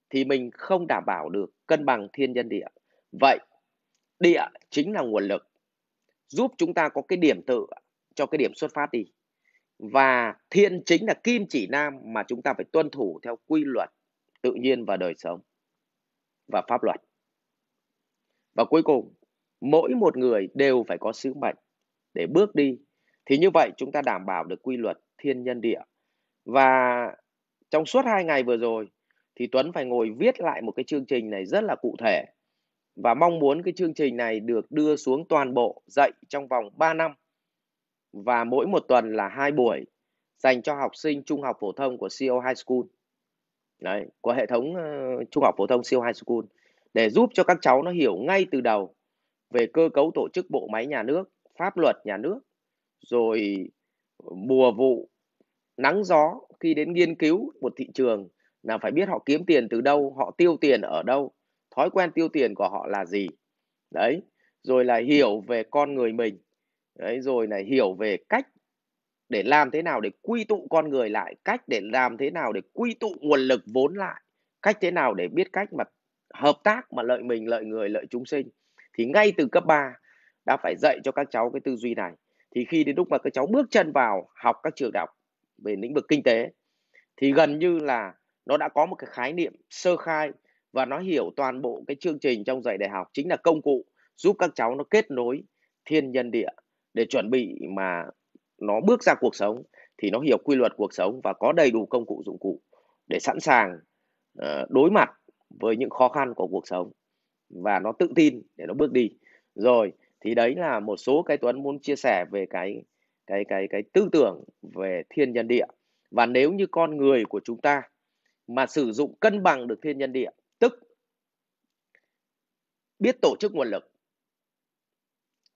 thì mình không đảm bảo được cân bằng thiên nhân địa vậy địa chính là nguồn lực giúp chúng ta có cái điểm tựa cho cái điểm xuất phát đi và thiên chính là kim chỉ nam mà chúng ta phải tuân thủ theo quy luật tự nhiên và đời sống và pháp luật và cuối cùng mỗi một người đều phải có sứ mệnh để bước đi thì như vậy chúng ta đảm bảo được quy luật thiên nhân địa và trong suốt hai ngày vừa rồi thì Tuấn phải ngồi viết lại một cái chương trình này rất là cụ thể và mong muốn cái chương trình này được đưa xuống toàn bộ dạy trong vòng 3 năm và mỗi một tuần là hai buổi dành cho học sinh trung học phổ thông của CO High School. Đấy, của hệ thống ờ, trung học phổ thông CO High School để giúp cho các cháu nó hiểu ngay từ đầu về cơ cấu tổ chức bộ máy nhà nước, pháp luật nhà nước, rồi mùa vụ, nắng gió khi đến nghiên cứu một thị trường là phải biết họ kiếm tiền từ đâu, họ tiêu tiền ở đâu, thói quen tiêu tiền của họ là gì. Đấy, rồi là hiểu về con người mình đấy rồi này hiểu về cách để làm thế nào để quy tụ con người lại cách để làm thế nào để quy tụ nguồn lực vốn lại cách thế nào để biết cách mà hợp tác mà lợi mình lợi người lợi chúng sinh thì ngay từ cấp 3 đã phải dạy cho các cháu cái tư duy này thì khi đến lúc mà các cháu bước chân vào học các trường đại học về lĩnh vực kinh tế thì gần như là nó đã có một cái khái niệm sơ khai và nó hiểu toàn bộ cái chương trình trong dạy đại học chính là công cụ giúp các cháu nó kết nối thiên nhân địa để chuẩn bị mà nó bước ra cuộc sống thì nó hiểu quy luật cuộc sống và có đầy đủ công cụ dụng cụ để sẵn sàng ờ, đối mặt với những khó khăn của cuộc sống và nó tự tin để nó bước đi rồi thì đấy là một số cái tuấn muốn chia sẻ về cái cái cái cái tư tưởng về thiên nhân địa và nếu như con người của chúng ta mà sử dụng cân bằng được thiên nhân địa tức biết tổ chức nguồn lực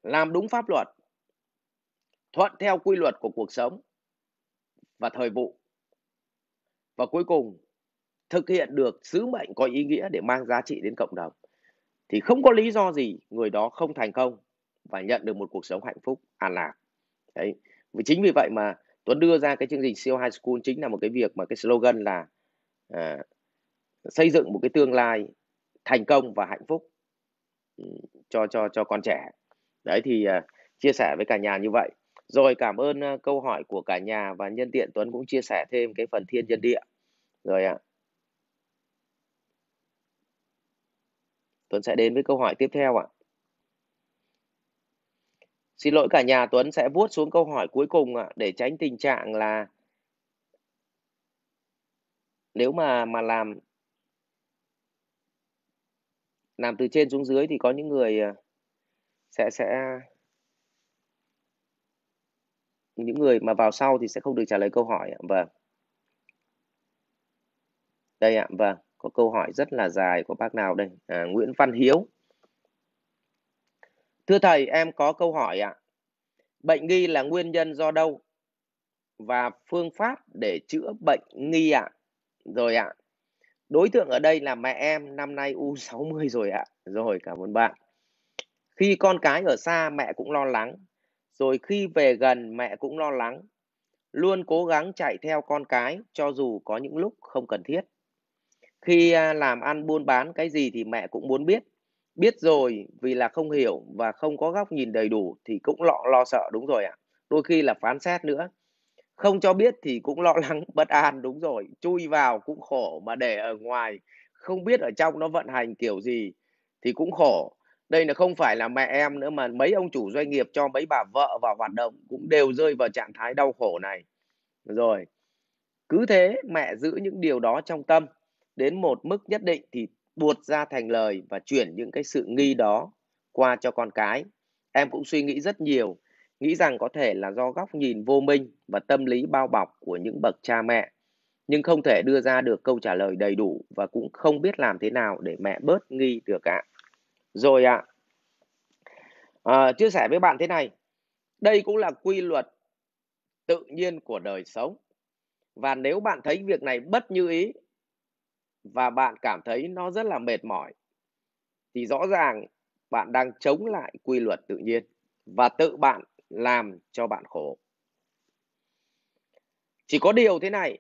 làm đúng pháp luật thuận theo quy luật của cuộc sống và thời vụ và cuối cùng thực hiện được sứ mệnh có ý nghĩa để mang giá trị đến cộng đồng thì không có lý do gì người đó không thành công và nhận được một cuộc sống hạnh phúc an lạc đấy vì chính vì vậy mà Tuấn đưa ra cái chương trình co high School chính là một cái việc mà cái slogan là à, xây dựng một cái tương lai thành công và hạnh phúc ừ, cho cho cho con trẻ đấy thì à, chia sẻ với cả nhà như vậy rồi cảm ơn à, câu hỏi của cả nhà và nhân tiện Tuấn cũng chia sẻ thêm cái phần thiên nhân địa. Rồi ạ. Tuấn sẽ đến với câu hỏi tiếp theo ạ. Xin lỗi cả nhà, Tuấn sẽ vuốt xuống câu hỏi cuối cùng ạ để tránh tình trạng là nếu mà mà làm làm từ trên xuống dưới thì có những người à, sẽ sẽ những người mà vào sau thì sẽ không được trả lời câu hỏi Vâng. Đây ạ, vâng, có câu hỏi rất là dài của bác nào đây? À, Nguyễn Văn Hiếu. Thưa thầy, em có câu hỏi ạ. Bệnh nghi là nguyên nhân do đâu? Và phương pháp để chữa bệnh nghi ạ. Rồi ạ. Đối tượng ở đây là mẹ em, năm nay U60 rồi ạ. Rồi, cảm ơn bạn. Khi con cái ở xa mẹ cũng lo lắng, rồi khi về gần mẹ cũng lo lắng, luôn cố gắng chạy theo con cái cho dù có những lúc không cần thiết. Khi à, làm ăn buôn bán cái gì thì mẹ cũng muốn biết. Biết rồi vì là không hiểu và không có góc nhìn đầy đủ thì cũng lo lo sợ đúng rồi ạ. À. Đôi khi là phán xét nữa. Không cho biết thì cũng lo lắng bất an đúng rồi. Chui vào cũng khổ mà để ở ngoài không biết ở trong nó vận hành kiểu gì thì cũng khổ đây là không phải là mẹ em nữa mà mấy ông chủ doanh nghiệp cho mấy bà vợ vào hoạt động cũng đều rơi vào trạng thái đau khổ này rồi cứ thế mẹ giữ những điều đó trong tâm đến một mức nhất định thì buột ra thành lời và chuyển những cái sự nghi đó qua cho con cái em cũng suy nghĩ rất nhiều nghĩ rằng có thể là do góc nhìn vô minh và tâm lý bao bọc của những bậc cha mẹ nhưng không thể đưa ra được câu trả lời đầy đủ và cũng không biết làm thế nào để mẹ bớt nghi được ạ à rồi ạ à. chia sẻ với bạn thế này đây cũng là quy luật tự nhiên của đời sống và nếu bạn thấy việc này bất như ý và bạn cảm thấy nó rất là mệt mỏi thì rõ ràng bạn đang chống lại quy luật tự nhiên và tự bạn làm cho bạn khổ chỉ có điều thế này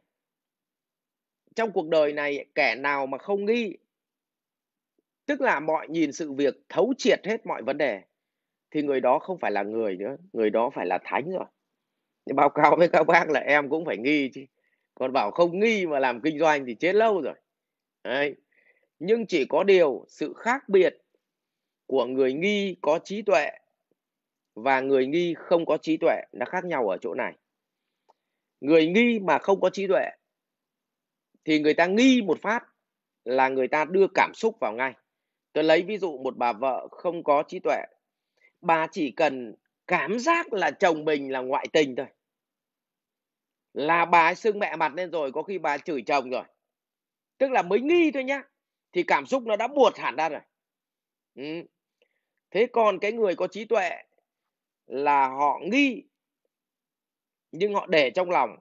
trong cuộc đời này kẻ nào mà không nghi tức là mọi nhìn sự việc thấu triệt hết mọi vấn đề thì người đó không phải là người nữa người đó phải là thánh rồi báo cáo với các bác là em cũng phải nghi chứ còn bảo không nghi mà làm kinh doanh thì chết lâu rồi Đấy. nhưng chỉ có điều sự khác biệt của người nghi có trí tuệ và người nghi không có trí tuệ nó khác nhau ở chỗ này người nghi mà không có trí tuệ thì người ta nghi một phát là người ta đưa cảm xúc vào ngay tôi lấy ví dụ một bà vợ không có trí tuệ bà chỉ cần cảm giác là chồng mình là ngoại tình thôi là bà ấy xưng mẹ mặt lên rồi có khi bà chửi chồng rồi tức là mới nghi thôi nhá thì cảm xúc nó đã buột hẳn ra rồi ừ. thế còn cái người có trí tuệ là họ nghi nhưng họ để trong lòng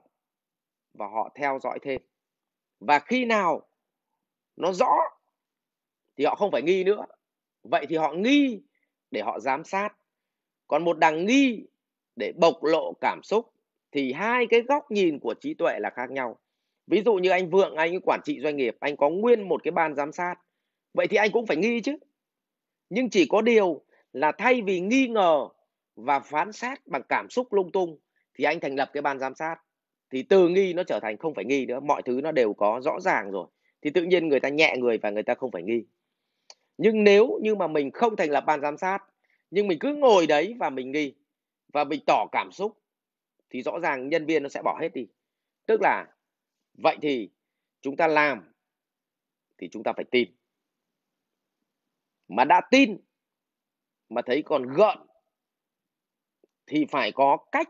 và họ theo dõi thêm và khi nào nó rõ thì họ không phải nghi nữa vậy thì họ nghi để họ giám sát còn một đằng nghi để bộc lộ cảm xúc thì hai cái góc nhìn của trí tuệ là khác nhau ví dụ như anh vượng anh quản trị doanh nghiệp anh có nguyên một cái ban giám sát vậy thì anh cũng phải nghi chứ nhưng chỉ có điều là thay vì nghi ngờ và phán xét bằng cảm xúc lung tung thì anh thành lập cái ban giám sát thì từ nghi nó trở thành không phải nghi nữa mọi thứ nó đều có rõ ràng rồi thì tự nhiên người ta nhẹ người và người ta không phải nghi nhưng nếu như mà mình không thành lập ban giám sát nhưng mình cứ ngồi đấy và mình nghi và mình tỏ cảm xúc thì rõ ràng nhân viên nó sẽ bỏ hết đi tức là vậy thì chúng ta làm thì chúng ta phải tin mà đã tin mà thấy còn gợn thì phải có cách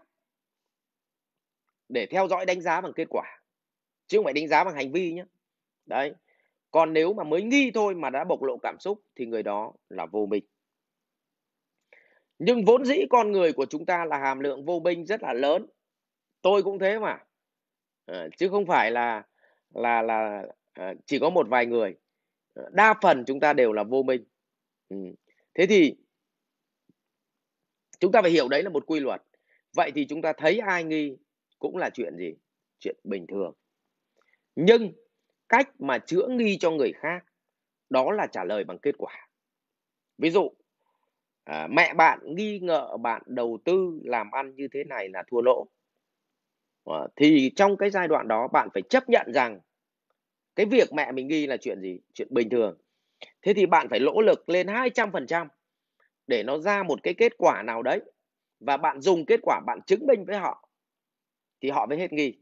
để theo dõi đánh giá bằng kết quả chứ không phải đánh giá bằng hành vi nhé đấy còn nếu mà mới nghi thôi mà đã bộc lộ cảm xúc thì người đó là vô minh nhưng vốn dĩ con người của chúng ta là hàm lượng vô minh rất là lớn tôi cũng thế mà ờ, chứ không phải là là là ờ, chỉ có một vài người ờ, đa phần chúng ta đều là vô minh ừ. thế thì chúng ta phải hiểu đấy là một quy luật vậy thì chúng ta thấy ai nghi cũng là chuyện gì chuyện bình thường nhưng cách mà chữa nghi cho người khác đó là trả lời bằng kết quả ví dụ à, mẹ bạn nghi ngờ bạn đầu tư làm ăn như thế này là thua lỗ à, thì trong cái giai đoạn đó bạn phải chấp nhận rằng cái việc mẹ mình nghi là chuyện gì chuyện bình thường thế thì bạn phải lỗ lực lên 200% để nó ra một cái kết quả nào đấy và bạn dùng kết quả bạn chứng minh với họ thì họ mới hết nghi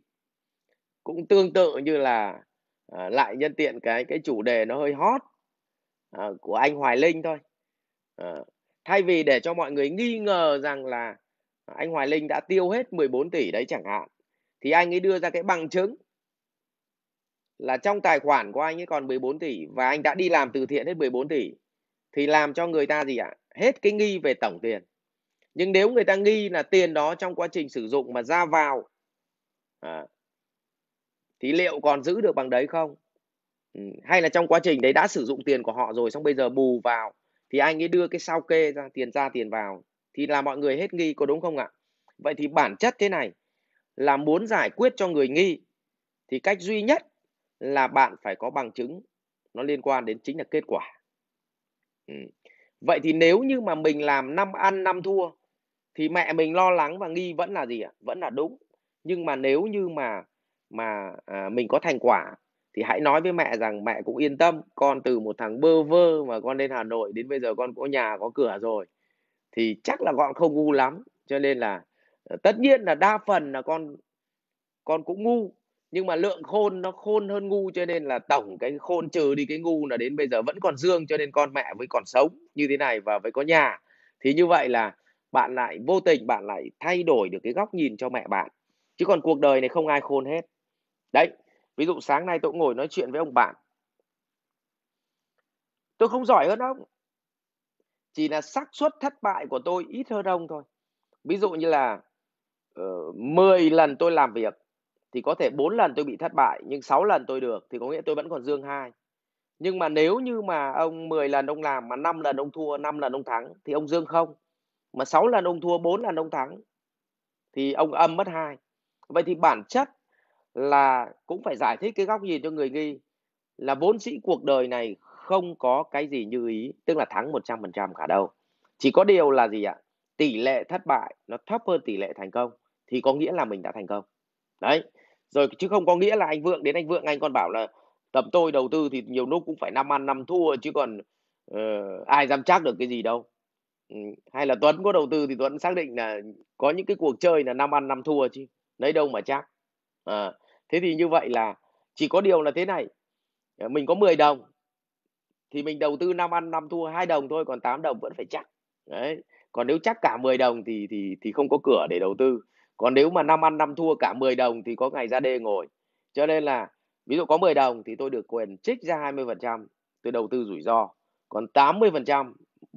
cũng tương tự như là à, lại nhân tiện cái cái chủ đề nó hơi hot à, của anh Hoài Linh thôi à, thay vì để cho mọi người nghi ngờ rằng là anh Hoài Linh đã tiêu hết 14 tỷ đấy chẳng hạn thì anh ấy đưa ra cái bằng chứng là trong tài khoản của anh ấy còn 14 tỷ và anh đã đi làm từ thiện hết 14 tỷ thì làm cho người ta gì ạ? Hết cái nghi về tổng tiền. Nhưng nếu người ta nghi là tiền đó trong quá trình sử dụng mà ra vào à, thì liệu còn giữ được bằng đấy không ừ, hay là trong quá trình đấy đã sử dụng tiền của họ rồi xong bây giờ bù vào thì anh ấy đưa cái sao kê ra tiền ra tiền vào thì là mọi người hết nghi có đúng không ạ vậy thì bản chất thế này là muốn giải quyết cho người nghi thì cách duy nhất là bạn phải có bằng chứng nó liên quan đến chính là kết quả ừ, vậy thì nếu như mà mình làm năm ăn năm thua thì mẹ mình lo lắng và nghi vẫn là gì ạ vẫn là đúng nhưng mà nếu như mà mà à, mình có thành quả thì hãy nói với mẹ rằng mẹ cũng yên tâm con từ một thằng bơ vơ mà con lên Hà Nội đến bây giờ con có nhà có cửa rồi thì chắc là con không ngu lắm cho nên là ờ, tất nhiên là đa phần là con con cũng ngu nhưng mà lượng khôn nó khôn hơn ngu cho nên là tổng cái khôn trừ đi cái ngu là đến bây giờ vẫn còn dương cho nên con mẹ mới còn sống như thế này và mới có nhà thì như vậy là bạn lại vô tình bạn lại thay đổi được cái góc nhìn cho mẹ bạn chứ còn cuộc đời này không ai khôn hết đấy ví dụ sáng nay tôi ngồi nói chuyện với ông bạn tôi không giỏi hơn ông chỉ là xác suất thất bại của tôi ít hơn ông thôi ví dụ như là uh, ờ, 10 lần tôi làm việc thì có thể 4 lần tôi bị thất bại nhưng 6 lần tôi được thì có nghĩa tôi vẫn còn dương hai nhưng mà nếu như mà ông 10 lần ông làm mà 5 lần ông thua 5 lần ông thắng thì ông dương không mà 6 lần ông thua 4 lần ông thắng thì ông âm mất hai vậy thì bản chất là cũng phải giải thích cái góc nhìn cho người nghi là vốn sĩ cuộc đời này không có cái gì như ý tức là thắng 100% cả đâu chỉ có điều là gì ạ tỷ lệ thất bại nó thấp hơn tỷ lệ thành công thì có nghĩa là mình đã thành công đấy rồi chứ không có nghĩa là anh vượng đến anh vượng anh còn bảo là tầm tôi đầu tư thì nhiều lúc cũng phải năm ăn năm thua chứ còn uh, ai dám chắc được cái gì đâu ừ, hay là tuấn có đầu tư thì tuấn xác định là có những cái cuộc chơi là năm ăn năm thua chứ lấy đâu mà chắc à, thế thì như vậy là chỉ có điều là thế này ờ, mình có 10 đồng thì mình đầu tư 5 ăn 5 thua hai đồng thôi còn 8 đồng vẫn phải chắc đấy còn nếu chắc cả 10 đồng thì thì thì không có cửa để đầu tư còn nếu mà 5 ăn 5 thua cả 10 đồng thì có ngày ra đê ngồi cho nên là ví dụ có 10 đồng thì tôi được quyền trích ra 20% tôi đầu tư rủi ro còn 80%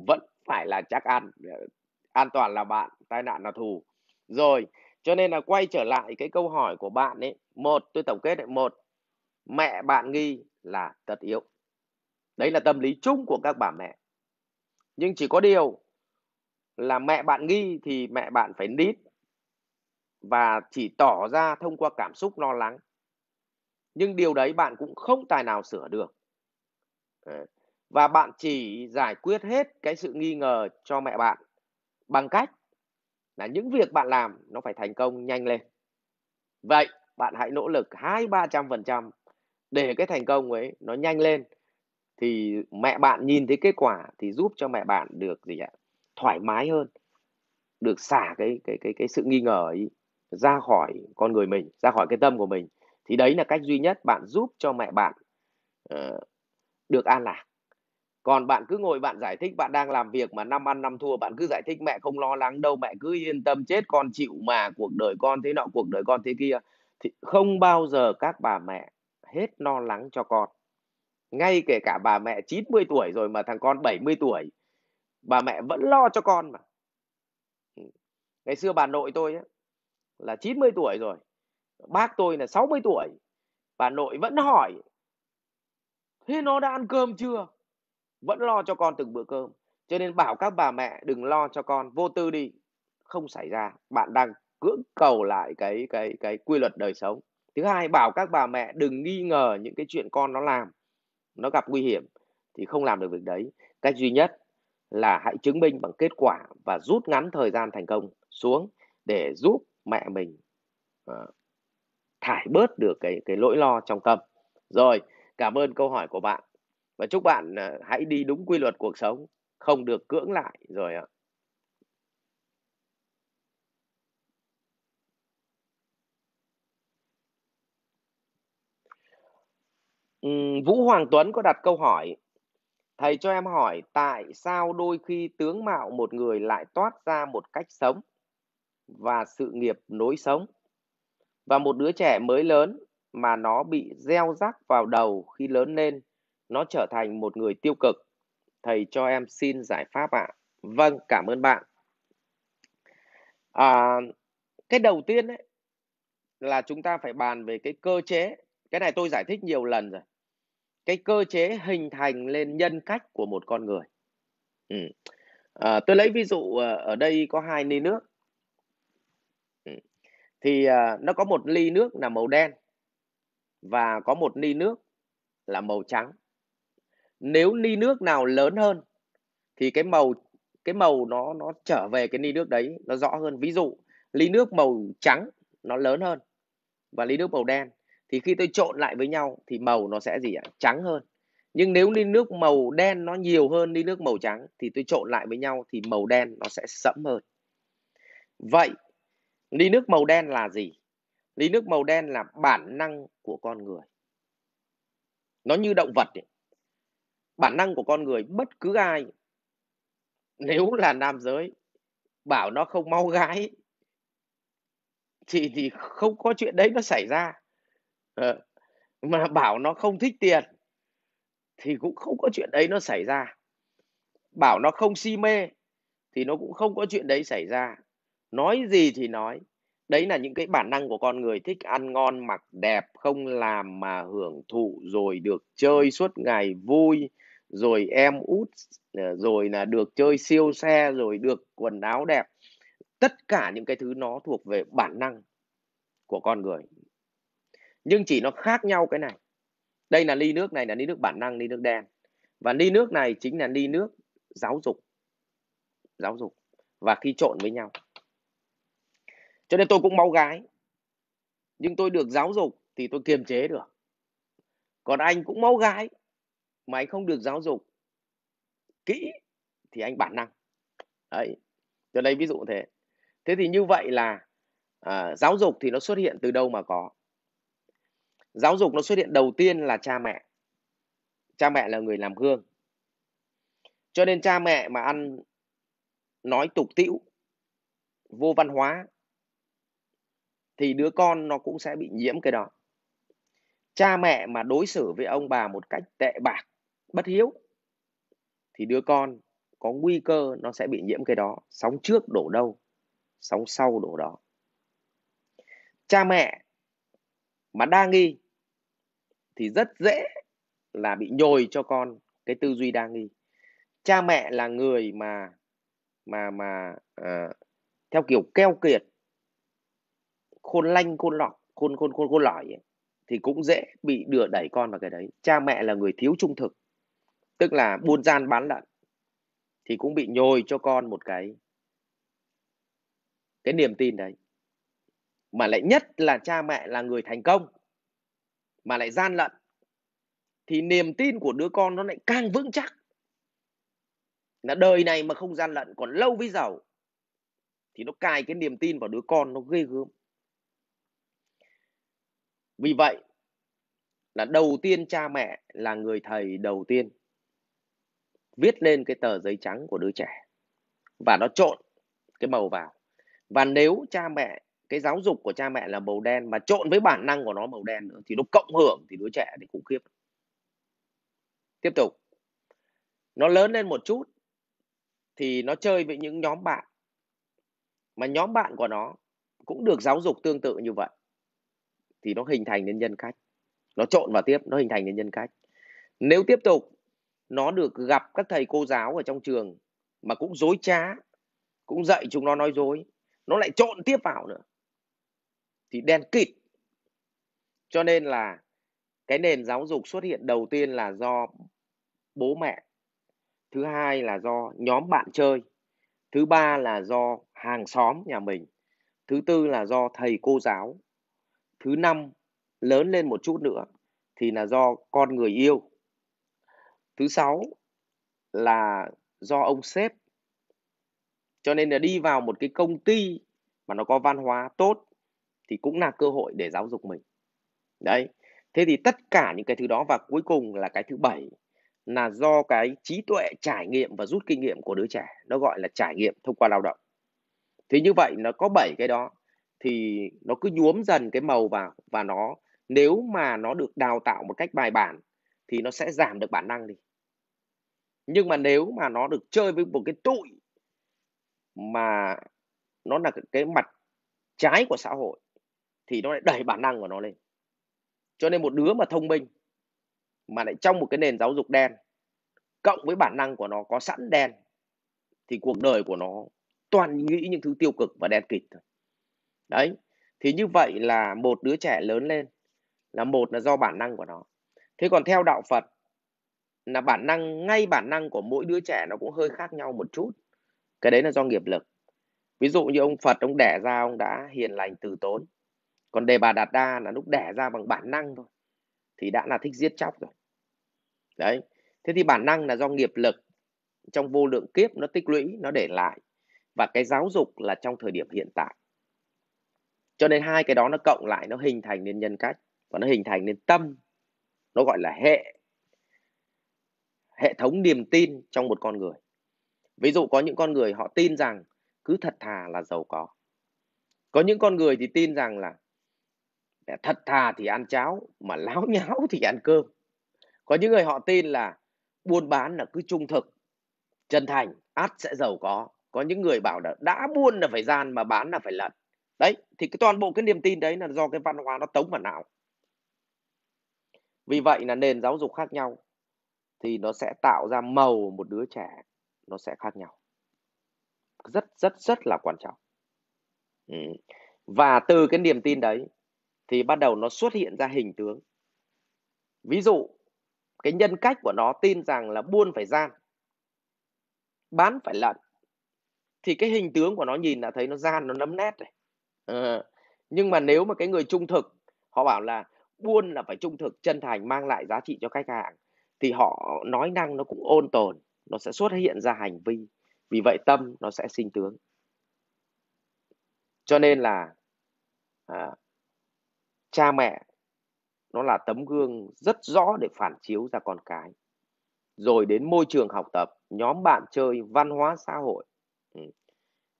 vẫn phải là chắc ăn ờ, an toàn là bạn tai nạn là thù rồi cho nên là quay trở lại cái câu hỏi của bạn ấy một tôi tổng kết lại một mẹ bạn nghi là tất yếu đấy là tâm lý chung của các bà mẹ nhưng chỉ có điều là mẹ bạn nghi thì mẹ bạn phải nít và chỉ tỏ ra thông qua cảm xúc lo lắng nhưng điều đấy bạn cũng không tài nào sửa được và bạn chỉ giải quyết hết cái sự nghi ngờ cho mẹ bạn bằng cách là những việc bạn làm nó phải thành công nhanh lên vậy bạn hãy nỗ lực hai ba trăm phần trăm để cái thành công ấy nó nhanh lên thì mẹ bạn nhìn thấy kết quả thì giúp cho mẹ bạn được gì ạ thoải mái hơn được xả cái cái cái cái sự nghi ngờ ấy ra khỏi con người mình ra khỏi cái tâm của mình thì đấy là cách duy nhất bạn giúp cho mẹ bạn uh, được an lạc còn bạn cứ ngồi bạn giải thích bạn đang làm việc mà năm ăn năm thua bạn cứ giải thích mẹ không lo lắng đâu mẹ cứ yên tâm chết con chịu mà cuộc đời con thế nọ cuộc đời con thế kia thì không bao giờ các bà mẹ hết lo lắng cho con ngay kể cả bà mẹ 90 tuổi rồi mà thằng con 70 tuổi bà mẹ vẫn lo cho con mà ừ. ngày xưa bà nội tôi ấy, là 90 tuổi rồi bác tôi là 60 tuổi bà nội vẫn hỏi thế nó đã ăn cơm chưa vẫn lo cho con từng bữa cơm cho nên bảo các bà mẹ đừng lo cho con vô tư đi không xảy ra bạn đang cưỡng cầu lại cái cái cái quy luật đời sống thứ hai bảo các bà mẹ đừng nghi ngờ những cái chuyện con nó làm nó gặp nguy hiểm thì không làm được việc đấy cách duy nhất là hãy chứng minh bằng kết quả và rút ngắn thời gian thành công xuống để giúp mẹ mình ờ, thải bớt được cái cái lỗi lo trong tâm rồi cảm ơn câu hỏi của bạn và chúc bạn à, hãy đi đúng quy luật cuộc sống không được cưỡng lại rồi ạ Vũ Hoàng Tuấn có đặt câu hỏi Thầy cho em hỏi tại sao đôi khi tướng mạo một người lại toát ra một cách sống và sự nghiệp nối sống và một đứa trẻ mới lớn mà nó bị gieo rắc vào đầu khi lớn lên nó trở thành một người tiêu cực. Thầy cho em xin giải pháp ạ. Vâng, cảm ơn bạn. À, cái đầu tiên ấy, là chúng ta phải bàn về cái cơ chế. Cái này tôi giải thích nhiều lần rồi. Cái cơ chế hình thành lên nhân cách của một con người. Ừ. À, tôi lấy ví dụ ờ, ở đây có hai ly nước. Ừ. Thì à, nó có một ly nước là màu đen và có một ly nước là màu trắng nếu ly nước nào lớn hơn thì cái màu cái màu nó nó trở về cái ly nước đấy nó rõ hơn ví dụ ly nước màu trắng nó lớn hơn và ly nước màu đen thì khi tôi trộn lại với nhau thì màu nó sẽ gì ạ trắng hơn nhưng nếu ly nước màu đen nó nhiều hơn ly nước màu trắng thì tôi trộn lại với nhau thì màu đen nó sẽ sẫm hơn vậy ly nước màu đen là gì ly nước màu đen là bản năng của con người nó như động vật ấy bản năng của con người bất cứ ai nếu là nam giới bảo nó không mau gái thì thì không có chuyện đấy nó xảy ra ờ, mà bảo nó không thích tiền thì cũng không có chuyện đấy nó xảy ra bảo nó không si mê thì nó cũng không có chuyện đấy xảy ra nói gì thì nói đấy là những cái bản năng của con người thích ăn ngon mặc đẹp không làm mà hưởng thụ rồi được chơi suốt ngày vui rồi em út ờ, rồi là được chơi siêu xe rồi được quần áo đẹp tất cả những cái thứ nó thuộc về bản năng của con người nhưng chỉ nó khác nhau cái này đây là ly nước này là ly nước bản năng ly nước đen và ly nước này chính là ly nước giáo dục giáo dục và khi trộn với nhau cho nên tôi cũng máu gái nhưng tôi được giáo dục thì tôi kiềm chế được còn anh cũng máu gái mà anh không được giáo dục kỹ thì anh bản năng đấy từ đây ví dụ thế thế thì như vậy là à, giáo dục thì nó xuất hiện từ đâu mà có giáo dục nó xuất hiện đầu tiên là cha mẹ cha mẹ là người làm gương cho nên cha mẹ mà ăn nói tục tĩu vô văn hóa thì đứa con nó cũng sẽ bị nhiễm cái đó cha mẹ mà đối xử với ông bà một cách tệ bạc bất hiếu thì đứa con có nguy cơ nó sẽ bị nhiễm cái đó sóng trước đổ đâu sóng sau đổ đó cha mẹ mà đa nghi thì rất dễ là bị nhồi cho con cái tư duy đa nghi cha mẹ là người mà mà mà à, theo kiểu keo kiệt khôn lanh khôn lọc khôn khôn khôn khôn lỏi thì cũng dễ bị đưa đẩy con vào cái đấy cha mẹ là người thiếu trung thực tức là buôn gian bán lận thì cũng bị nhồi cho con một cái cái niềm tin đấy mà lại nhất là cha mẹ là người thành công mà lại gian lận thì niềm tin của đứa con nó lại càng vững chắc là đời này mà không gian lận còn lâu với giàu thì nó cài cái niềm tin vào đứa con nó ghê gớm vì vậy là đầu tiên cha mẹ là người thầy đầu tiên viết lên cái tờ giấy trắng của đứa trẻ và nó trộn cái màu vào và nếu cha mẹ cái giáo dục của cha mẹ là màu đen mà trộn với bản năng của nó màu đen nữa thì nó cộng hưởng thì đứa trẻ thì khủng khiếp tiếp tục nó lớn lên một chút thì nó chơi với những nhóm bạn mà nhóm bạn của nó cũng được giáo dục tương tự như vậy thì nó hình thành nên nhân cách nó trộn vào tiếp nó hình thành nên nhân cách nếu tiếp tục nó được gặp các thầy cô giáo ở trong trường mà cũng dối trá cũng dạy chúng nó nói dối nó lại trộn tiếp vào nữa thì đen kịt cho nên là cái nền giáo dục xuất hiện đầu tiên là do bố mẹ thứ hai là do nhóm bạn chơi thứ ba là do hàng xóm nhà mình thứ tư là do thầy cô giáo thứ năm lớn lên một chút nữa thì là do con người yêu thứ sáu là do ông sếp cho nên là đi vào một cái công ty mà nó có văn hóa tốt thì cũng là cơ hội để giáo dục mình đấy thế thì tất cả những cái thứ đó và cuối cùng là cái thứ bảy là do cái trí tuệ trải nghiệm và rút kinh nghiệm của đứa trẻ nó gọi là trải nghiệm thông qua lao động thế như vậy nó có bảy cái đó thì nó cứ nhuốm dần cái màu vào và nó nếu mà nó được đào tạo một cách bài bản thì nó sẽ giảm được bản năng đi nhưng mà nếu mà nó được chơi với một cái tụi mà nó là cái mặt trái của xã hội thì nó lại đẩy bản năng của nó lên cho nên một đứa mà thông minh mà lại trong một cái nền giáo dục đen cộng với bản năng của nó có sẵn đen thì cuộc đời của nó toàn nghĩ những thứ tiêu cực và đen kịt thôi đấy thì như vậy là một đứa trẻ lớn lên là một là do bản năng của nó thế còn theo đạo phật là bản năng ngay bản năng của mỗi đứa trẻ nó cũng hơi khác nhau một chút cái đấy là do nghiệp lực ví dụ như ông phật ông đẻ ra ông đã hiền lành từ tốn còn đề bà đạt đa là lúc đẻ ra bằng bản năng thôi thì đã là thích giết chóc rồi đấy thế thì bản năng là do nghiệp lực trong vô lượng kiếp nó tích lũy nó để lại và cái giáo dục là trong thời điểm hiện tại cho nên hai cái đó nó cộng lại nó hình thành nên nhân cách và nó hình thành nên tâm nó gọi là hệ hệ thống niềm tin trong một con người ví dụ có những con người họ tin rằng cứ thật thà là giàu có có những con người thì tin rằng là thật thà thì ăn cháo mà láo nháo thì ăn cơm có những người họ tin là buôn bán là cứ trung thực chân thành ắt sẽ giàu có có những người bảo là đã buôn là phải gian mà bán là phải lận đấy thì cái toàn bộ cái niềm tin đấy là do cái văn hóa nó tống vào não vì vậy là nền giáo dục khác nhau thì nó sẽ tạo ra màu một đứa trẻ nó sẽ khác nhau rất rất rất là quan trọng ừ. và từ cái niềm tin đấy thì bắt đầu nó xuất hiện ra hình tướng ví dụ cái nhân cách của nó tin rằng là buôn phải gian bán phải lận thì cái hình tướng của nó nhìn là thấy nó gian nó nấm nét này ừ. nhưng mà nếu mà cái người trung thực họ bảo là buôn là phải trung thực chân thành mang lại giá trị cho khách hàng thì họ nói năng nó cũng ôn tồn nó sẽ xuất hiện ra hành vi vì vậy tâm nó sẽ sinh tướng cho nên là à, cha mẹ nó là tấm gương rất rõ để phản chiếu ra con cái rồi đến môi trường học tập nhóm bạn chơi văn hóa xã hội ừ.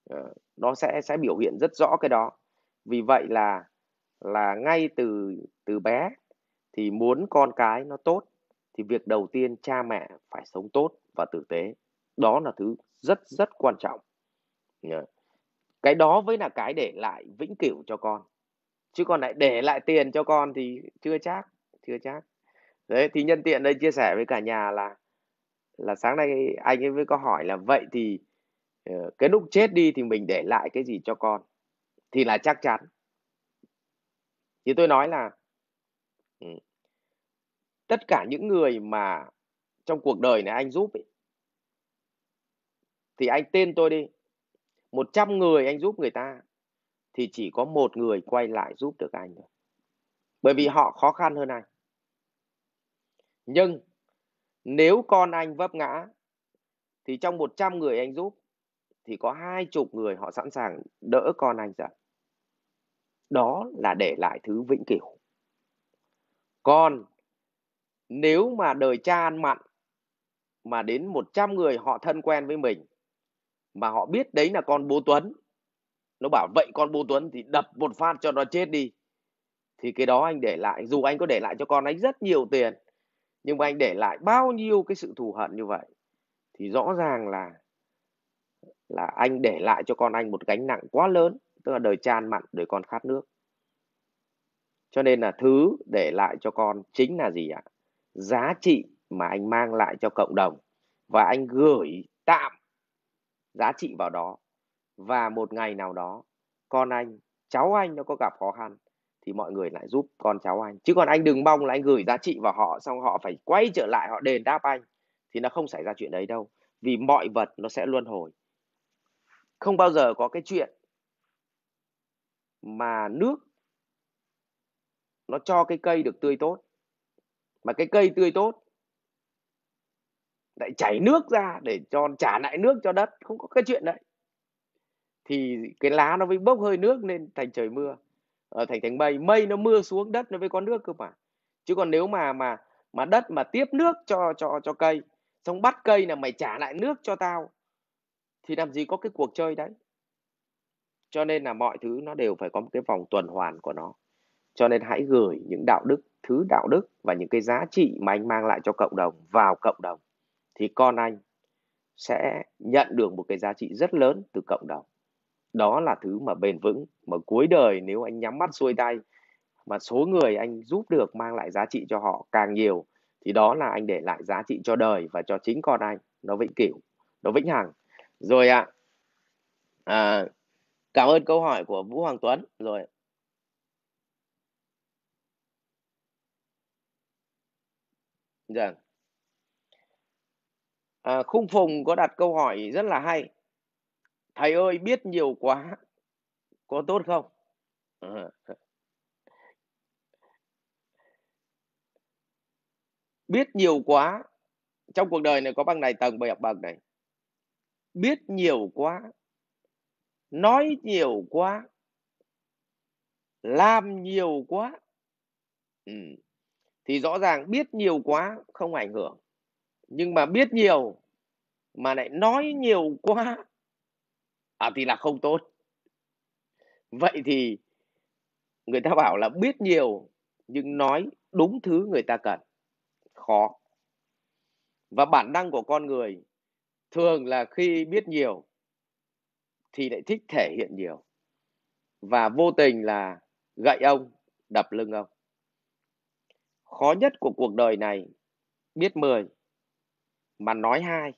Ờ, nó sẽ sẽ biểu hiện rất rõ cái đó vì vậy là là ngay từ từ bé thì muốn con cái nó tốt thì việc đầu tiên cha mẹ phải sống tốt và tử tế đó là thứ rất rất quan trọng cái đó với là cái để lại vĩnh cửu cho con chứ còn lại để lại tiền cho con thì chưa chắc chưa chắc đấy thì nhân tiện đây chia sẻ với cả nhà là là sáng nay anh ấy mới có hỏi là vậy thì ờ, cái lúc chết đi thì mình để lại cái gì cho con thì là chắc chắn thì tôi nói là ừ, tất cả những người mà trong cuộc đời này anh giúp ấy, thì anh tên tôi đi 100 người anh giúp người ta thì chỉ có một người quay lại giúp được anh thôi bởi vì họ khó khăn hơn anh nhưng nếu con anh vấp ngã thì trong 100 người anh giúp thì có hai chục người họ sẵn sàng đỡ con anh dậy đó là để lại thứ vĩnh cửu còn nếu mà đời cha ăn mặn mà đến 100 người họ thân quen với mình mà họ biết đấy là con bố Tuấn nó bảo vậy con bố Tuấn thì đập một phát cho nó chết đi thì cái đó anh để lại dù anh có để lại cho con anh rất nhiều tiền nhưng mà anh để lại bao nhiêu cái sự thù hận như vậy thì rõ ràng là là anh để lại cho con anh một gánh nặng quá lớn tức là đời chan mặn đời con khát nước cho nên là thứ để lại cho con chính là gì ạ giá trị mà anh mang lại cho cộng đồng và anh gửi tạm giá trị vào đó và một ngày nào đó con anh cháu anh nó có gặp khó khăn thì mọi người lại giúp con cháu anh chứ còn anh đừng mong là anh gửi giá trị vào họ xong họ phải quay trở lại họ đền đáp anh thì nó không xảy ra chuyện đấy đâu vì mọi vật nó sẽ luân hồi không bao giờ có cái chuyện mà nước nó cho cái cây được tươi tốt mà cái cây tươi tốt lại chảy nước ra để cho trả lại nước cho đất không có cái chuyện đấy thì cái lá nó mới bốc hơi nước nên thành trời mưa ở ờ, thành thành mây mây nó mưa xuống đất nó mới có nước cơ mà chứ còn nếu mà mà mà đất mà tiếp nước cho cho cho cây xong bắt cây là mày trả lại nước cho tao thì làm gì có cái cuộc chơi đấy cho nên là mọi thứ nó đều phải có một cái vòng tuần hoàn của nó cho nên hãy gửi những đạo đức thứ đạo đức và những cái giá trị mà anh mang lại cho cộng đồng vào cộng đồng thì con anh sẽ nhận được một cái giá trị rất lớn từ cộng đồng đó là thứ mà bền vững mà cuối đời nếu anh nhắm mắt xuôi tay mà số người anh giúp được mang lại giá trị cho họ càng nhiều thì đó là anh để lại giá trị cho đời và cho chính con anh nó vĩnh cửu nó vĩnh hằng rồi ạ à, à, cảm ơn câu hỏi của vũ hoàng tuấn rồi dạ à, khung phùng có đặt câu hỏi rất là hay thầy ơi biết nhiều quá có tốt không à. biết nhiều quá trong cuộc đời này có bằng này tầng bậc bậc này biết nhiều quá nói nhiều quá làm nhiều quá ừ. thì rõ ràng biết nhiều quá không ảnh hưởng nhưng mà biết nhiều mà lại nói nhiều quá à thì là không tốt vậy thì người ta bảo là biết nhiều nhưng nói đúng thứ người ta cần khó và bản năng của con người thường là khi biết nhiều thì lại thích thể hiện nhiều và vô tình là gậy ông đập lưng ông khó nhất của cuộc đời này biết mười mà nói hai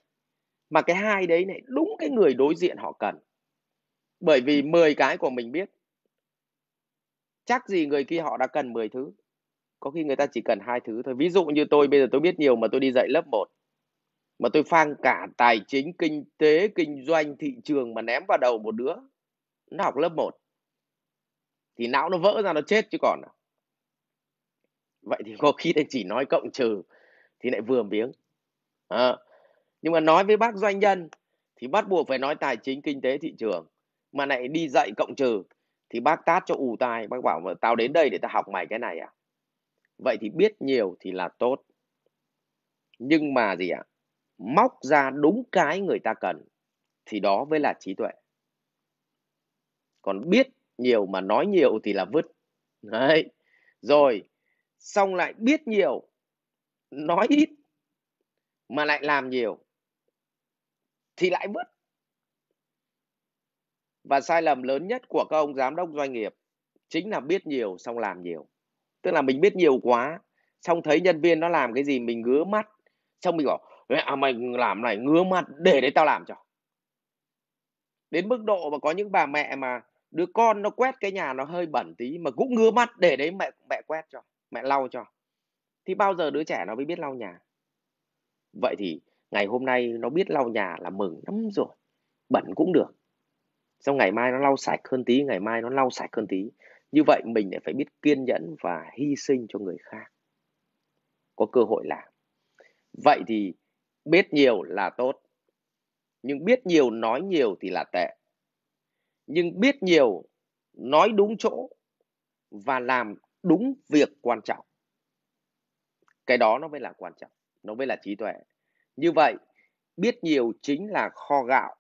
mà cái hai đấy lại đúng cái người đối diện họ cần bởi vì mười cái của mình biết chắc gì người kia họ đã cần mười thứ có khi người ta chỉ cần hai thứ thôi ví dụ như tôi bây giờ tôi biết nhiều mà tôi đi dạy lớp 1 mà tôi phang cả tài chính kinh tế kinh doanh thị trường mà ném vào đầu một đứa nó học lớp 1 thì não nó vỡ ra nó chết chứ còn à. vậy thì có khi anh chỉ nói cộng trừ thì lại vừa miếng à. nhưng mà nói với bác doanh nhân thì bắt buộc phải nói tài chính kinh tế thị trường mà lại đi dạy cộng trừ thì bác tát cho ù tai bác bảo mà tao đến đây để tao học mày cái này à vậy thì biết nhiều thì là tốt nhưng mà gì ạ à? móc ra đúng cái người ta cần thì đó mới là trí tuệ còn biết nhiều mà nói nhiều thì là vứt đấy rồi xong lại biết nhiều nói ít mà lại làm nhiều thì lại vứt và sai lầm lớn nhất của các ông giám đốc doanh nghiệp chính là biết nhiều xong làm nhiều tức là mình biết nhiều quá xong thấy nhân viên nó làm cái gì mình ngứa mắt xong mình bảo à mày làm này ngứa mặt để đấy tao làm cho đến mức độ mà có những bà mẹ mà đứa con nó quét cái nhà nó hơi bẩn tí mà cũng ngứa mắt để đấy mẹ mẹ quét cho mẹ lau cho thì bao giờ đứa trẻ nó mới biết lau nhà vậy thì ngày hôm nay nó biết lau nhà là mừng lắm rồi bẩn cũng được xong ngày mai nó lau sạch hơn tí ngày mai nó lau sạch hơn tí như vậy mình lại phải biết kiên nhẫn và hy sinh cho người khác có cơ hội làm vậy thì biết nhiều là tốt nhưng biết nhiều nói nhiều thì là tệ nhưng biết nhiều nói đúng chỗ và làm đúng việc quan trọng cái đó nó mới là quan trọng nó mới là trí tuệ như vậy biết nhiều chính là kho gạo